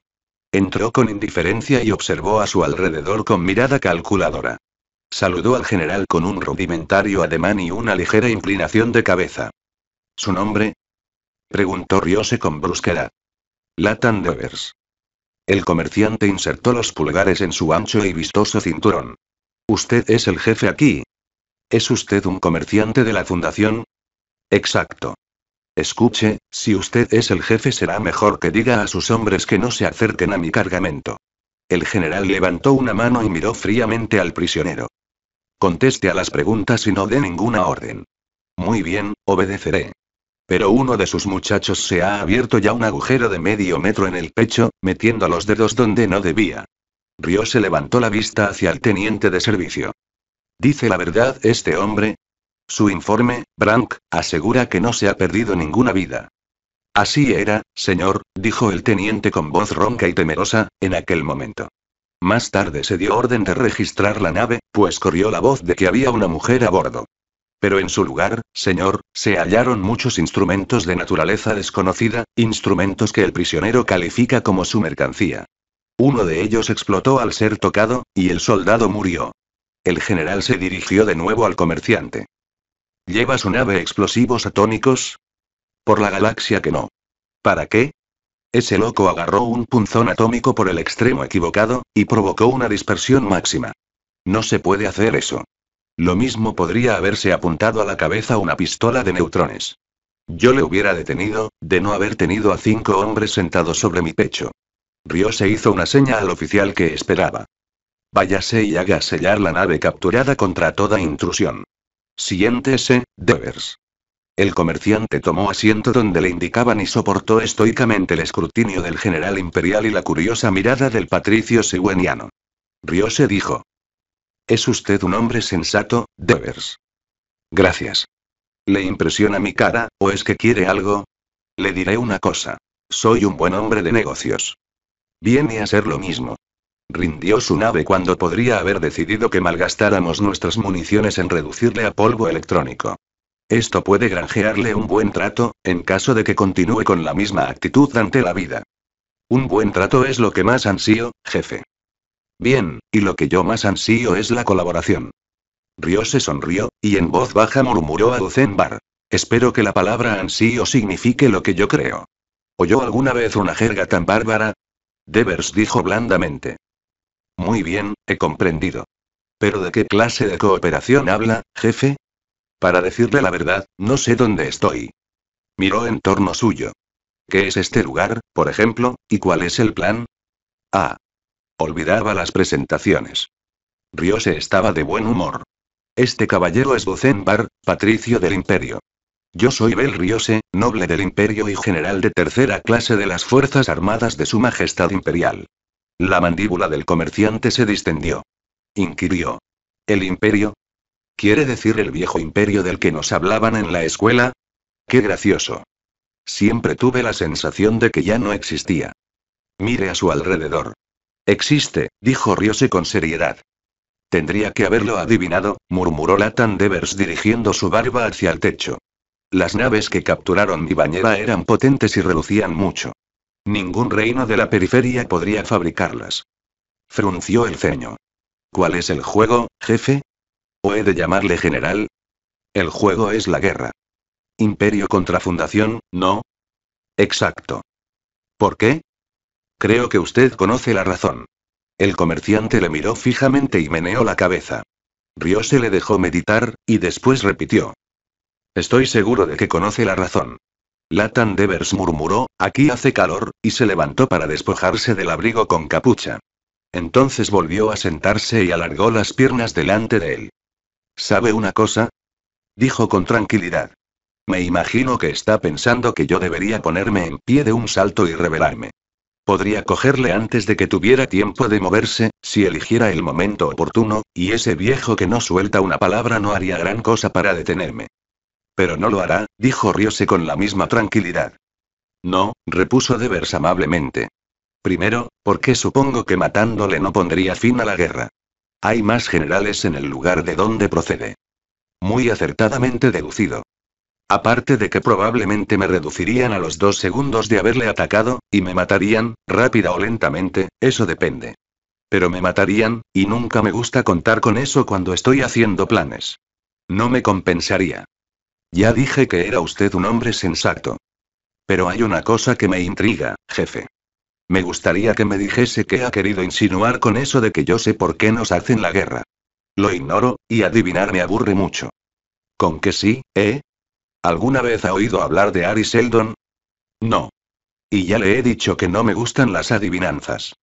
Entró con indiferencia y observó a su alrededor con mirada calculadora. Saludó al general con un rudimentario ademán y una ligera inclinación de cabeza. ¿Su nombre? preguntó Riose con brusquedad. LATAN Devers. El comerciante insertó los pulgares en su ancho y vistoso cinturón. Usted es el jefe aquí. ¿Es usted un comerciante de la fundación? Exacto. Escuche, si usted es el jefe será mejor que diga a sus hombres que no se acerquen a mi cargamento. El general levantó una mano y miró fríamente al prisionero. Conteste a las preguntas y no dé ninguna orden. Muy bien, obedeceré. Pero uno de sus muchachos se ha abierto ya un agujero de medio metro en el pecho, metiendo los dedos donde no debía. Río se levantó la vista hacia el teniente de servicio. ¿Dice la verdad este hombre? Su informe, Brank, asegura que no se ha perdido ninguna vida. Así era, señor, dijo el teniente con voz ronca y temerosa, en aquel momento. Más tarde se dio orden de registrar la nave, pues corrió la voz de que había una mujer a bordo. Pero en su lugar, señor, se hallaron muchos instrumentos de naturaleza desconocida, instrumentos que el prisionero califica como su mercancía. Uno de ellos explotó al ser tocado, y el soldado murió. El general se dirigió de nuevo al comerciante. ¿Lleva su nave explosivos atónicos? Por la galaxia que no. ¿Para qué? Ese loco agarró un punzón atómico por el extremo equivocado, y provocó una dispersión máxima. No se puede hacer eso. Lo mismo podría haberse apuntado a la cabeza una pistola de neutrones. Yo le hubiera detenido, de no haber tenido a cinco hombres sentados sobre mi pecho. Río se hizo una seña al oficial que esperaba. Váyase y haga sellar la nave capturada contra toda intrusión. Siéntese, Devers. El comerciante tomó asiento donde le indicaban y soportó estoicamente el escrutinio del general imperial y la curiosa mirada del patricio sigüeniano. Río se dijo. Es usted un hombre sensato, Devers. Gracias. ¿Le impresiona mi cara, o es que quiere algo? Le diré una cosa. Soy un buen hombre de negocios. Viene a ser lo mismo. Rindió su nave cuando podría haber decidido que malgastáramos nuestras municiones en reducirle a polvo electrónico. Esto puede granjearle un buen trato, en caso de que continúe con la misma actitud ante la vida. Un buen trato es lo que más ansío, jefe. Bien, y lo que yo más ansío es la colaboración. Ryo se sonrió, y en voz baja murmuró a bar Espero que la palabra ansío signifique lo que yo creo. ¿Oyó alguna vez una jerga tan bárbara? Devers dijo blandamente. Muy bien, he comprendido. Pero ¿de qué clase de cooperación habla, jefe? Para decirle la verdad, no sé dónde estoy. Miró en torno suyo. ¿Qué es este lugar, por ejemplo, y cuál es el plan? Ah, Olvidaba las presentaciones. Riose estaba de buen humor. Este caballero es Bozenbar, patricio del imperio. Yo soy Bel Riose, noble del imperio y general de tercera clase de las Fuerzas Armadas de Su Majestad Imperial. La mandíbula del comerciante se distendió. Inquirió. ¿El imperio? ¿Quiere decir el viejo imperio del que nos hablaban en la escuela? Qué gracioso. Siempre tuve la sensación de que ya no existía. Mire a su alrededor. Existe, dijo Riose con seriedad. Tendría que haberlo adivinado, murmuró Latan Devers dirigiendo su barba hacia el techo. Las naves que capturaron mi bañera eran potentes y relucían mucho. Ningún reino de la periferia podría fabricarlas. Frunció el ceño. ¿Cuál es el juego, jefe? ¿O he de llamarle general? El juego es la guerra. Imperio contra fundación, ¿no? Exacto. ¿Por qué? Creo que usted conoce la razón. El comerciante le miró fijamente y meneó la cabeza. Río se le dejó meditar, y después repitió. Estoy seguro de que conoce la razón. Latan Devers murmuró, aquí hace calor, y se levantó para despojarse del abrigo con capucha. Entonces volvió a sentarse y alargó las piernas delante de él. ¿Sabe una cosa? Dijo con tranquilidad. Me imagino que está pensando que yo debería ponerme en pie de un salto y revelarme. Podría cogerle antes de que tuviera tiempo de moverse, si eligiera el momento oportuno, y ese viejo que no suelta una palabra no haría gran cosa para detenerme. Pero no lo hará, dijo Riose con la misma tranquilidad. No, repuso Devers amablemente. Primero, porque supongo que matándole no pondría fin a la guerra. Hay más generales en el lugar de donde procede. Muy acertadamente deducido. Aparte de que probablemente me reducirían a los dos segundos de haberle atacado, y me matarían, rápida o lentamente, eso depende. Pero me matarían, y nunca me gusta contar con eso cuando estoy haciendo planes. No me compensaría. Ya dije que era usted un hombre sensato. Pero hay una cosa que me intriga, jefe. Me gustaría que me dijese qué ha querido insinuar con eso de que yo sé por qué nos hacen la guerra. Lo ignoro, y adivinar me aburre mucho. Con que sí, ¿eh? ¿Alguna vez ha oído hablar de Ari Eldon? No. Y ya le he dicho que no me gustan las adivinanzas.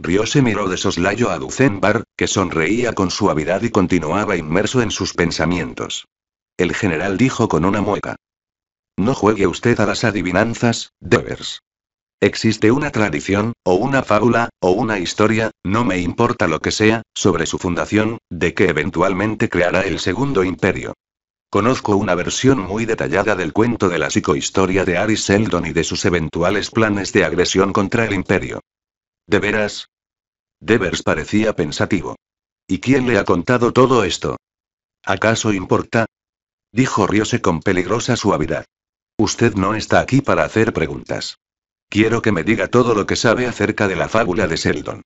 Río se miró de soslayo a Ducenbar, que sonreía con suavidad y continuaba inmerso en sus pensamientos. El general dijo con una mueca. No juegue usted a las adivinanzas, Devers. Existe una tradición, o una fábula, o una historia, no me importa lo que sea, sobre su fundación, de que eventualmente creará el segundo imperio. Conozco una versión muy detallada del cuento de la psicohistoria de Aris Seldon y de sus eventuales planes de agresión contra el imperio. ¿De veras? Devers parecía pensativo. ¿Y quién le ha contado todo esto? ¿Acaso importa? Dijo riose con peligrosa suavidad. Usted no está aquí para hacer preguntas. Quiero que me diga todo lo que sabe acerca de la fábula de Seldon.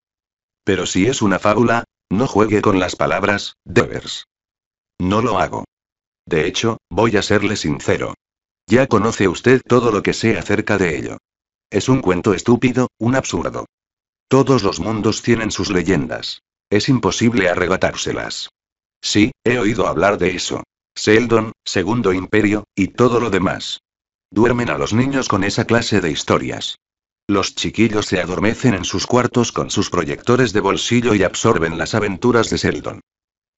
Pero si es una fábula, no juegue con las palabras, Devers. No lo hago. De hecho, voy a serle sincero. Ya conoce usted todo lo que sé acerca de ello. Es un cuento estúpido, un absurdo. Todos los mundos tienen sus leyendas. Es imposible arrebatárselas. Sí, he oído hablar de eso. Seldon, Segundo Imperio, y todo lo demás. Duermen a los niños con esa clase de historias. Los chiquillos se adormecen en sus cuartos con sus proyectores de bolsillo y absorben las aventuras de Seldon.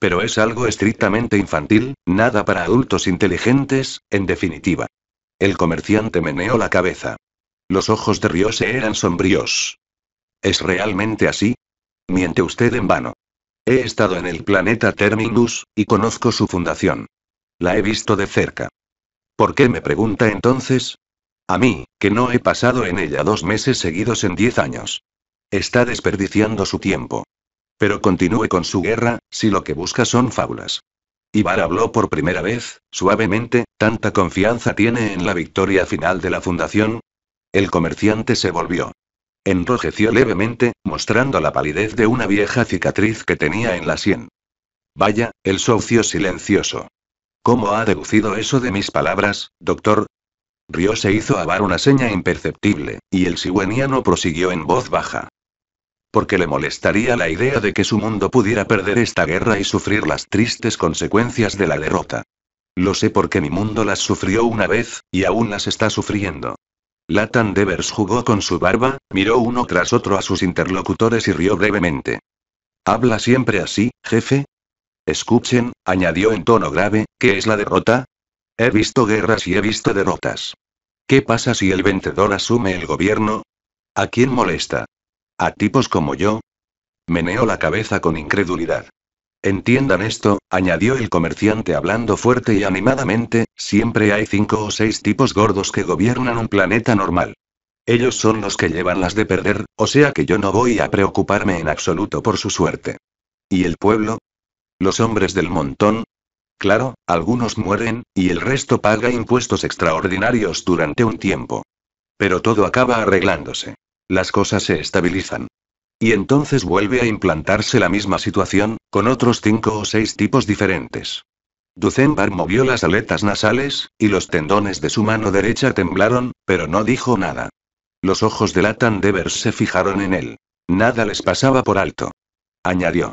Pero es algo estrictamente infantil, nada para adultos inteligentes, en definitiva. El comerciante meneó la cabeza. Los ojos de Riose eran sombríos. ¿Es realmente así? Miente usted en vano. He estado en el planeta Terminus, y conozco su fundación. La he visto de cerca. ¿Por qué me pregunta entonces? A mí, que no he pasado en ella dos meses seguidos en diez años. Está desperdiciando su tiempo. Pero continúe con su guerra, si lo que busca son fábulas. Ibar habló por primera vez, suavemente, ¿tanta confianza tiene en la victoria final de la fundación? El comerciante se volvió. Enrojeció levemente, mostrando la palidez de una vieja cicatriz que tenía en la sien. Vaya, el socio silencioso. ¿Cómo ha deducido eso de mis palabras, doctor? Río se hizo a una seña imperceptible, y el sigüeniano prosiguió en voz baja porque le molestaría la idea de que su mundo pudiera perder esta guerra y sufrir las tristes consecuencias de la derrota. Lo sé porque mi mundo las sufrió una vez, y aún las está sufriendo. Latan Devers jugó con su barba, miró uno tras otro a sus interlocutores y rió brevemente. ¿Habla siempre así, jefe? Escuchen, añadió en tono grave, ¿qué es la derrota? He visto guerras y he visto derrotas. ¿Qué pasa si el vencedor asume el gobierno? ¿A quién molesta? ¿A tipos como yo? Meneó la cabeza con incredulidad. Entiendan esto, añadió el comerciante hablando fuerte y animadamente, siempre hay cinco o seis tipos gordos que gobiernan un planeta normal. Ellos son los que llevan las de perder, o sea que yo no voy a preocuparme en absoluto por su suerte. ¿Y el pueblo? ¿Los hombres del montón? Claro, algunos mueren, y el resto paga impuestos extraordinarios durante un tiempo. Pero todo acaba arreglándose las cosas se estabilizan. Y entonces vuelve a implantarse la misma situación, con otros cinco o seis tipos diferentes. Ducembar movió las aletas nasales, y los tendones de su mano derecha temblaron, pero no dijo nada. Los ojos de Latan Devers se fijaron en él. Nada les pasaba por alto. Añadió.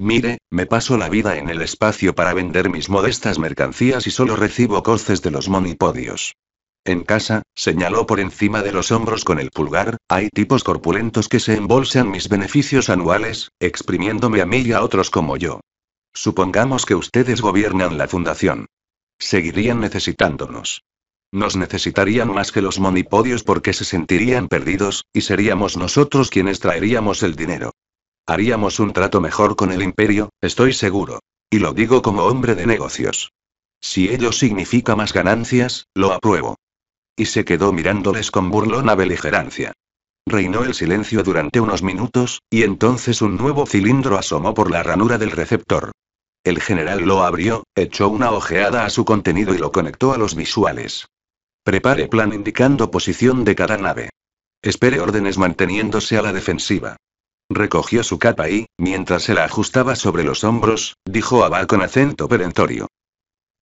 Mire, me paso la vida en el espacio para vender mis modestas mercancías y solo recibo coces de los monipodios. En casa, señaló por encima de los hombros con el pulgar, hay tipos corpulentos que se embolsan mis beneficios anuales, exprimiéndome a mí y a otros como yo. Supongamos que ustedes gobiernan la fundación. Seguirían necesitándonos. Nos necesitarían más que los monipodios porque se sentirían perdidos, y seríamos nosotros quienes traeríamos el dinero. Haríamos un trato mejor con el imperio, estoy seguro. Y lo digo como hombre de negocios. Si ello significa más ganancias, lo apruebo y se quedó mirándoles con burlona beligerancia. Reinó el silencio durante unos minutos, y entonces un nuevo cilindro asomó por la ranura del receptor. El general lo abrió, echó una ojeada a su contenido y lo conectó a los visuales. Prepare plan indicando posición de cada nave. Espere órdenes manteniéndose a la defensiva. Recogió su capa y, mientras se la ajustaba sobre los hombros, dijo a Bar con acento perentorio.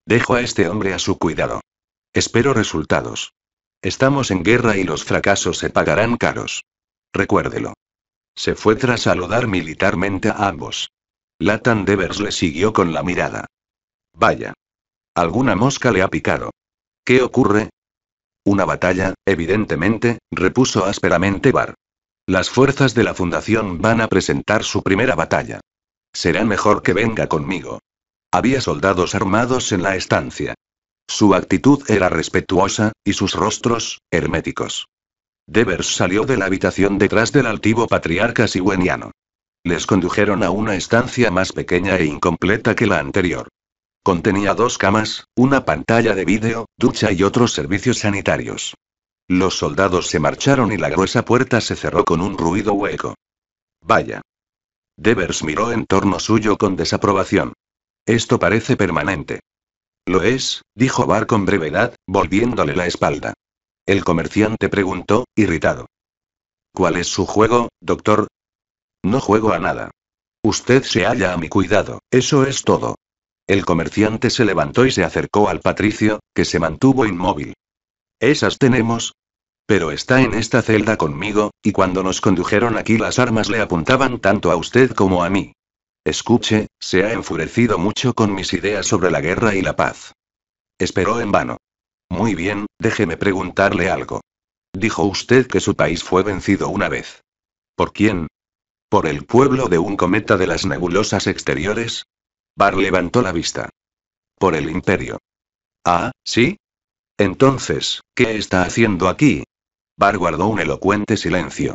Dejo a este hombre a su cuidado. Espero resultados. Estamos en guerra y los fracasos se pagarán caros. Recuérdelo. Se fue tras saludar militarmente a ambos. Latan Devers le siguió con la mirada. Vaya. Alguna mosca le ha picado. ¿Qué ocurre? Una batalla, evidentemente, repuso ásperamente Bar. Las fuerzas de la Fundación van a presentar su primera batalla. Será mejor que venga conmigo. Había soldados armados en la estancia. Su actitud era respetuosa, y sus rostros, herméticos. Devers salió de la habitación detrás del altivo patriarca siweniano. Les condujeron a una estancia más pequeña e incompleta que la anterior. Contenía dos camas, una pantalla de vídeo, ducha y otros servicios sanitarios. Los soldados se marcharon y la gruesa puerta se cerró con un ruido hueco. Vaya. Devers miró en torno suyo con desaprobación. Esto parece permanente. Lo es, dijo Bar con brevedad, volviéndole la espalda. El comerciante preguntó, irritado. ¿Cuál es su juego, doctor? No juego a nada. Usted se halla a mi cuidado, eso es todo. El comerciante se levantó y se acercó al patricio, que se mantuvo inmóvil. Esas tenemos. Pero está en esta celda conmigo, y cuando nos condujeron aquí las armas le apuntaban tanto a usted como a mí. Escuche, se ha enfurecido mucho con mis ideas sobre la guerra y la paz. Esperó en vano. Muy bien, déjeme preguntarle algo. Dijo usted que su país fue vencido una vez. ¿Por quién? ¿Por el pueblo de un cometa de las nebulosas exteriores? Bar levantó la vista. Por el imperio. Ah, sí. Entonces, ¿qué está haciendo aquí? Bar guardó un elocuente silencio.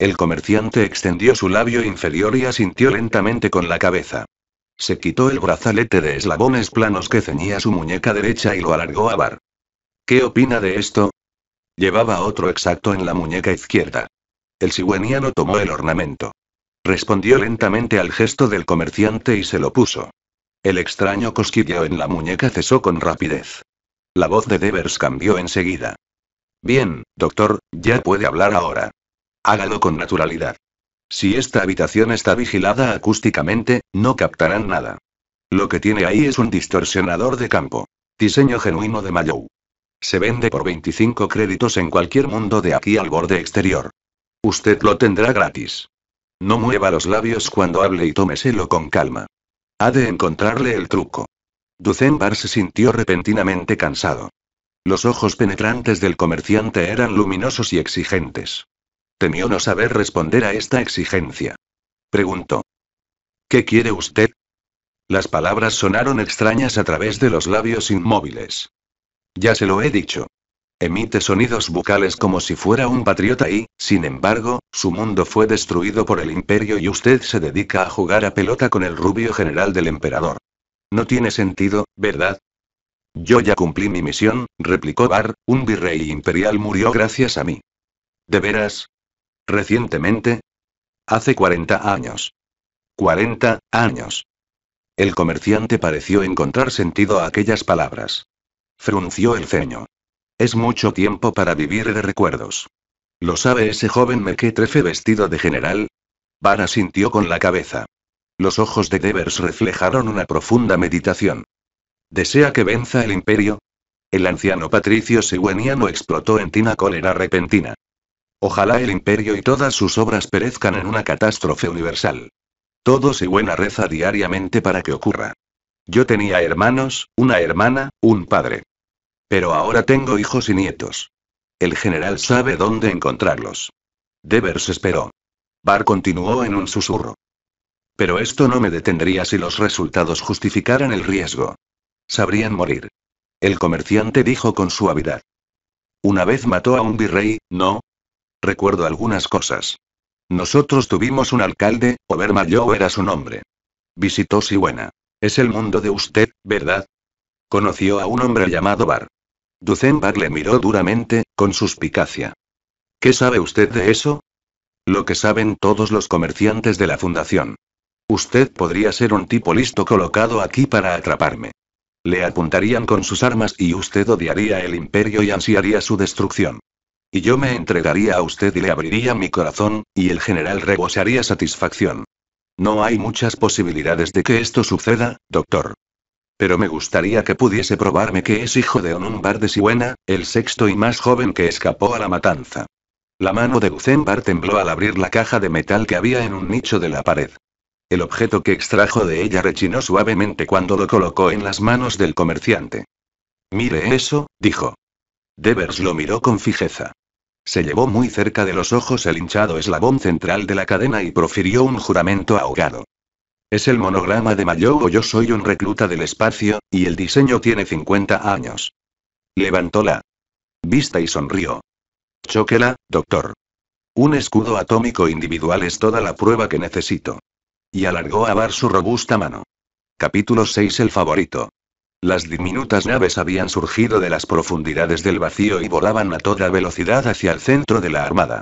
El comerciante extendió su labio inferior y asintió lentamente con la cabeza. Se quitó el brazalete de eslabones planos que ceñía su muñeca derecha y lo alargó a Bar. ¿Qué opina de esto? Llevaba otro exacto en la muñeca izquierda. El sigüeniano tomó el ornamento. Respondió lentamente al gesto del comerciante y se lo puso. El extraño cosquilleo en la muñeca cesó con rapidez. La voz de Devers cambió enseguida. Bien, doctor, ya puede hablar ahora. Hágalo con naturalidad. Si esta habitación está vigilada acústicamente, no captarán nada. Lo que tiene ahí es un distorsionador de campo. Diseño genuino de Mayou. Se vende por 25 créditos en cualquier mundo de aquí al borde exterior. Usted lo tendrá gratis. No mueva los labios cuando hable y tómeselo con calma. Ha de encontrarle el truco. Ducenbar se sintió repentinamente cansado. Los ojos penetrantes del comerciante eran luminosos y exigentes. Temió no saber responder a esta exigencia. Preguntó. ¿Qué quiere usted? Las palabras sonaron extrañas a través de los labios inmóviles. Ya se lo he dicho. Emite sonidos bucales como si fuera un patriota y, sin embargo, su mundo fue destruido por el imperio y usted se dedica a jugar a pelota con el rubio general del emperador. No tiene sentido, ¿verdad? Yo ya cumplí mi misión, replicó Bar, un virrey imperial murió gracias a mí. ¿De veras? Recientemente. Hace 40 años. 40 años. El comerciante pareció encontrar sentido a aquellas palabras. Frunció el ceño. Es mucho tiempo para vivir de recuerdos. ¿Lo sabe ese joven mequetrefe vestido de general? Vara sintió con la cabeza. Los ojos de Devers reflejaron una profunda meditación. ¿Desea que venza el imperio? El anciano patricio no explotó en tina cólera repentina. Ojalá el imperio y todas sus obras perezcan en una catástrofe universal. Todos y buena reza diariamente para que ocurra. Yo tenía hermanos, una hermana, un padre. Pero ahora tengo hijos y nietos. El general sabe dónde encontrarlos. Devers esperó. Bar continuó en un susurro. Pero esto no me detendría si los resultados justificaran el riesgo. Sabrían morir. El comerciante dijo con suavidad. Una vez mató a un virrey, ¿no? Recuerdo algunas cosas. Nosotros tuvimos un alcalde, Obermayo era su nombre. Visitó buena. Es el mundo de usted, ¿verdad? Conoció a un hombre llamado Bar. Bar le miró duramente, con suspicacia. ¿Qué sabe usted de eso? Lo que saben todos los comerciantes de la fundación. Usted podría ser un tipo listo colocado aquí para atraparme. Le apuntarían con sus armas y usted odiaría el imperio y ansiaría su destrucción. Y yo me entregaría a usted y le abriría mi corazón, y el general rebosaría satisfacción. No hay muchas posibilidades de que esto suceda, doctor. Pero me gustaría que pudiese probarme que es hijo de Onumbar de Siwena, el sexto y más joven que escapó a la matanza. La mano de bar tembló al abrir la caja de metal que había en un nicho de la pared. El objeto que extrajo de ella rechinó suavemente cuando lo colocó en las manos del comerciante. Mire eso, dijo. Devers lo miró con fijeza. Se llevó muy cerca de los ojos el hinchado eslabón central de la cadena y profirió un juramento ahogado. Es el monograma de Mayo o yo soy un recluta del espacio, y el diseño tiene 50 años. Levantó la vista y sonrió. Chóquela, doctor. Un escudo atómico individual es toda la prueba que necesito. Y alargó a Bar su robusta mano. Capítulo 6 El favorito. Las diminutas naves habían surgido de las profundidades del vacío y volaban a toda velocidad hacia el centro de la armada.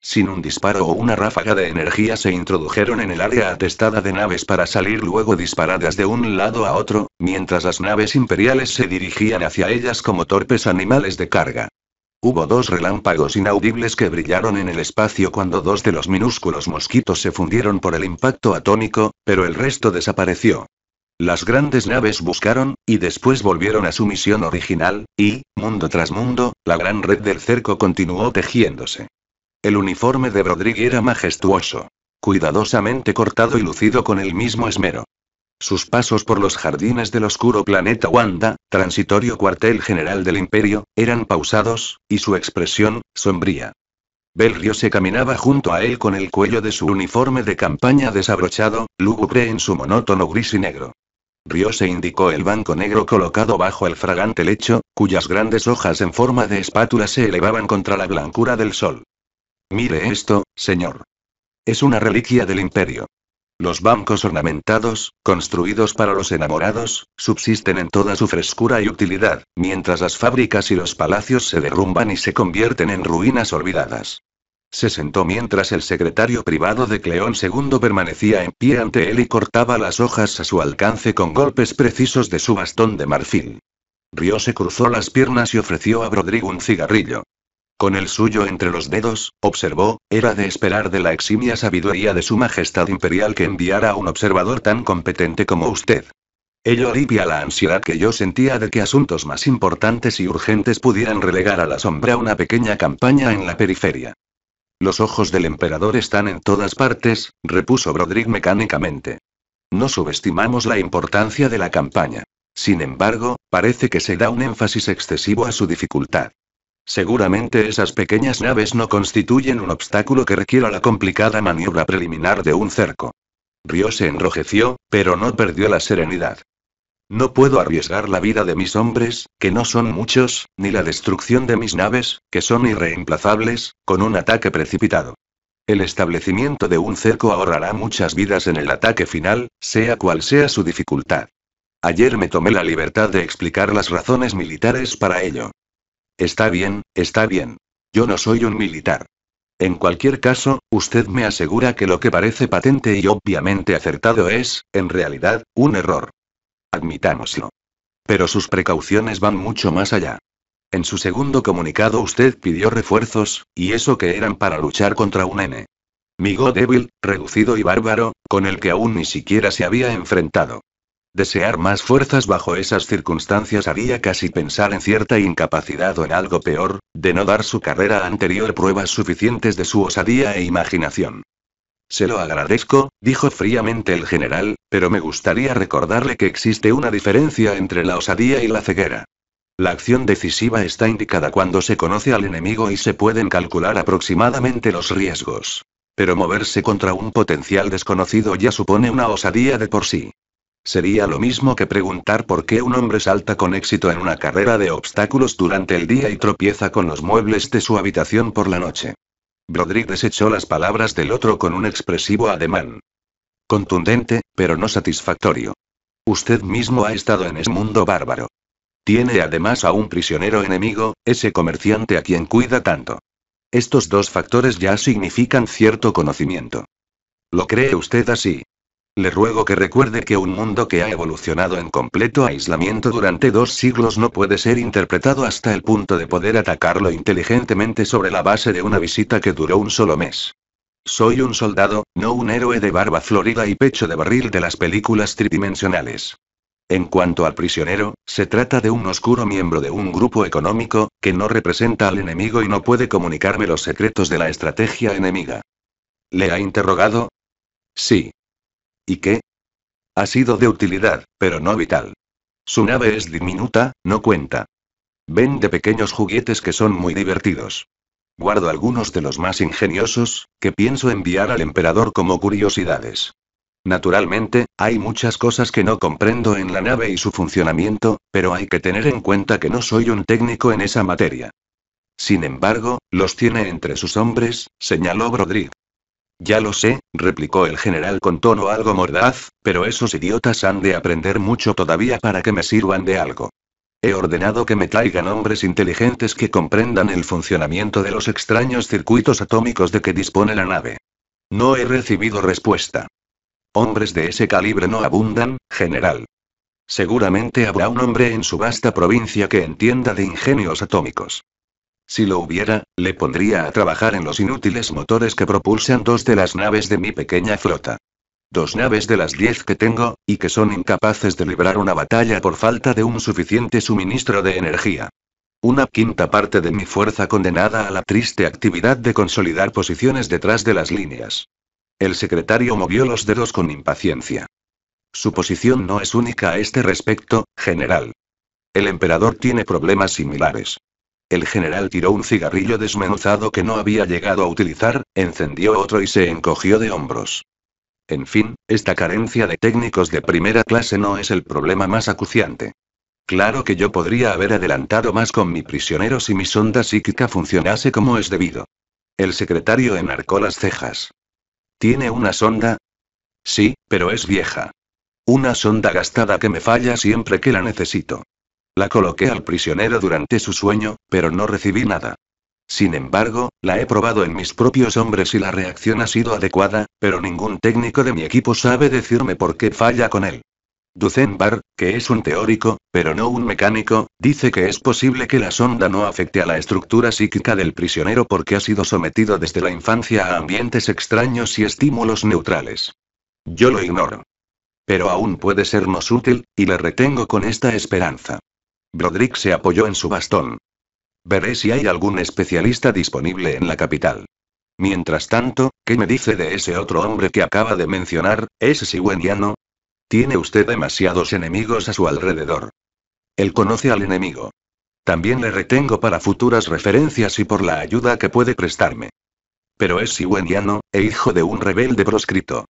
Sin un disparo o una ráfaga de energía se introdujeron en el área atestada de naves para salir luego disparadas de un lado a otro, mientras las naves imperiales se dirigían hacia ellas como torpes animales de carga. Hubo dos relámpagos inaudibles que brillaron en el espacio cuando dos de los minúsculos mosquitos se fundieron por el impacto atónico, pero el resto desapareció. Las grandes naves buscaron, y después volvieron a su misión original, y, mundo tras mundo, la gran red del cerco continuó tejiéndose. El uniforme de Rodríguez era majestuoso. Cuidadosamente cortado y lucido con el mismo esmero. Sus pasos por los jardines del oscuro planeta Wanda, transitorio cuartel general del imperio, eran pausados, y su expresión, sombría. Belrio se caminaba junto a él con el cuello de su uniforme de campaña desabrochado, lúgubre en su monótono gris y negro. Río se indicó el banco negro colocado bajo el fragante lecho, cuyas grandes hojas en forma de espátula se elevaban contra la blancura del sol. Mire esto, señor. Es una reliquia del imperio. Los bancos ornamentados, construidos para los enamorados, subsisten en toda su frescura y utilidad, mientras las fábricas y los palacios se derrumban y se convierten en ruinas olvidadas. Se sentó mientras el secretario privado de Cleón II permanecía en pie ante él y cortaba las hojas a su alcance con golpes precisos de su bastón de marfil. Río se cruzó las piernas y ofreció a Rodrigo un cigarrillo. Con el suyo entre los dedos, observó, era de esperar de la eximia sabiduría de su Majestad Imperial que enviara a un observador tan competente como usted. Ello alivia la ansiedad que yo sentía de que asuntos más importantes y urgentes pudieran relegar a la sombra una pequeña campaña en la periferia. Los ojos del emperador están en todas partes, repuso Broderick mecánicamente. No subestimamos la importancia de la campaña. Sin embargo, parece que se da un énfasis excesivo a su dificultad. Seguramente esas pequeñas naves no constituyen un obstáculo que requiera la complicada maniobra preliminar de un cerco. Río se enrojeció, pero no perdió la serenidad. No puedo arriesgar la vida de mis hombres, que no son muchos, ni la destrucción de mis naves, que son irreemplazables, con un ataque precipitado. El establecimiento de un cerco ahorrará muchas vidas en el ataque final, sea cual sea su dificultad. Ayer me tomé la libertad de explicar las razones militares para ello. Está bien, está bien. Yo no soy un militar. En cualquier caso, usted me asegura que lo que parece patente y obviamente acertado es, en realidad, un error admitámoslo. Pero sus precauciones van mucho más allá. En su segundo comunicado usted pidió refuerzos, y eso que eran para luchar contra un N. Migo débil, reducido y bárbaro, con el que aún ni siquiera se había enfrentado. Desear más fuerzas bajo esas circunstancias haría casi pensar en cierta incapacidad o en algo peor, de no dar su carrera anterior pruebas suficientes de su osadía e imaginación. Se lo agradezco, dijo fríamente el general, pero me gustaría recordarle que existe una diferencia entre la osadía y la ceguera. La acción decisiva está indicada cuando se conoce al enemigo y se pueden calcular aproximadamente los riesgos. Pero moverse contra un potencial desconocido ya supone una osadía de por sí. Sería lo mismo que preguntar por qué un hombre salta con éxito en una carrera de obstáculos durante el día y tropieza con los muebles de su habitación por la noche. Rodríguez echó las palabras del otro con un expresivo ademán. Contundente, pero no satisfactorio. Usted mismo ha estado en ese mundo bárbaro. Tiene además a un prisionero enemigo, ese comerciante a quien cuida tanto. Estos dos factores ya significan cierto conocimiento. ¿Lo cree usted así? Le ruego que recuerde que un mundo que ha evolucionado en completo aislamiento durante dos siglos no puede ser interpretado hasta el punto de poder atacarlo inteligentemente sobre la base de una visita que duró un solo mes. Soy un soldado, no un héroe de barba florida y pecho de barril de las películas tridimensionales. En cuanto al prisionero, se trata de un oscuro miembro de un grupo económico, que no representa al enemigo y no puede comunicarme los secretos de la estrategia enemiga. ¿Le ha interrogado? Sí, ¿Y qué? Ha sido de utilidad, pero no vital. Su nave es diminuta, no cuenta. Vende pequeños juguetes que son muy divertidos. Guardo algunos de los más ingeniosos, que pienso enviar al emperador como curiosidades. Naturalmente, hay muchas cosas que no comprendo en la nave y su funcionamiento, pero hay que tener en cuenta que no soy un técnico en esa materia. Sin embargo, los tiene entre sus hombres, señaló Broderick. Ya lo sé, replicó el general con tono algo mordaz, pero esos idiotas han de aprender mucho todavía para que me sirvan de algo. He ordenado que me traigan hombres inteligentes que comprendan el funcionamiento de los extraños circuitos atómicos de que dispone la nave. No he recibido respuesta. Hombres de ese calibre no abundan, general. Seguramente habrá un hombre en su vasta provincia que entienda de ingenios atómicos. Si lo hubiera, le pondría a trabajar en los inútiles motores que propulsan dos de las naves de mi pequeña flota. Dos naves de las diez que tengo, y que son incapaces de librar una batalla por falta de un suficiente suministro de energía. Una quinta parte de mi fuerza condenada a la triste actividad de consolidar posiciones detrás de las líneas. El secretario movió los dedos con impaciencia. Su posición no es única a este respecto, general. El emperador tiene problemas similares. El general tiró un cigarrillo desmenuzado que no había llegado a utilizar, encendió otro y se encogió de hombros. En fin, esta carencia de técnicos de primera clase no es el problema más acuciante. Claro que yo podría haber adelantado más con mi prisionero si mi sonda psíquica funcionase como es debido. El secretario enarcó las cejas. ¿Tiene una sonda? Sí, pero es vieja. Una sonda gastada que me falla siempre que la necesito. La coloqué al prisionero durante su sueño, pero no recibí nada. Sin embargo, la he probado en mis propios hombres y la reacción ha sido adecuada, pero ningún técnico de mi equipo sabe decirme por qué falla con él. Duzenbar, que es un teórico, pero no un mecánico, dice que es posible que la sonda no afecte a la estructura psíquica del prisionero porque ha sido sometido desde la infancia a ambientes extraños y estímulos neutrales. Yo lo ignoro. Pero aún puede sernos útil, y le retengo con esta esperanza. Broderick se apoyó en su bastón. Veré si hay algún especialista disponible en la capital. Mientras tanto, ¿qué me dice de ese otro hombre que acaba de mencionar, ese siweniano Tiene usted demasiados enemigos a su alrededor. Él conoce al enemigo. También le retengo para futuras referencias y por la ayuda que puede prestarme. Pero es siweniano e hijo de un rebelde proscrito.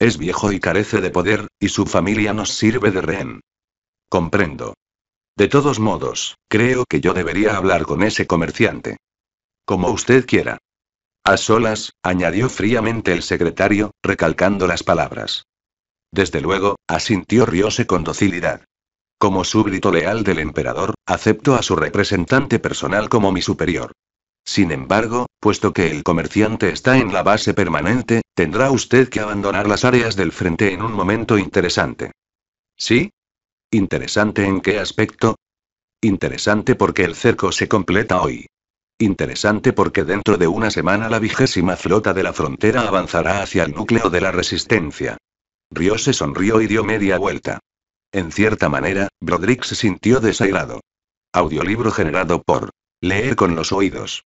Es viejo y carece de poder, y su familia nos sirve de rehén. Comprendo. De todos modos, creo que yo debería hablar con ese comerciante. Como usted quiera. A solas, añadió fríamente el secretario, recalcando las palabras. Desde luego, asintió Riose con docilidad. Como súbdito leal del emperador, acepto a su representante personal como mi superior. Sin embargo, puesto que el comerciante está en la base permanente, tendrá usted que abandonar las áreas del frente en un momento interesante. ¿Sí? ¿Interesante en qué aspecto? Interesante porque el cerco se completa hoy. Interesante porque dentro de una semana la vigésima flota de la frontera avanzará hacia el núcleo de la resistencia. Río se sonrió y dio media vuelta. En cierta manera, Broderick se sintió desairado. Audiolibro generado por Leer con los oídos.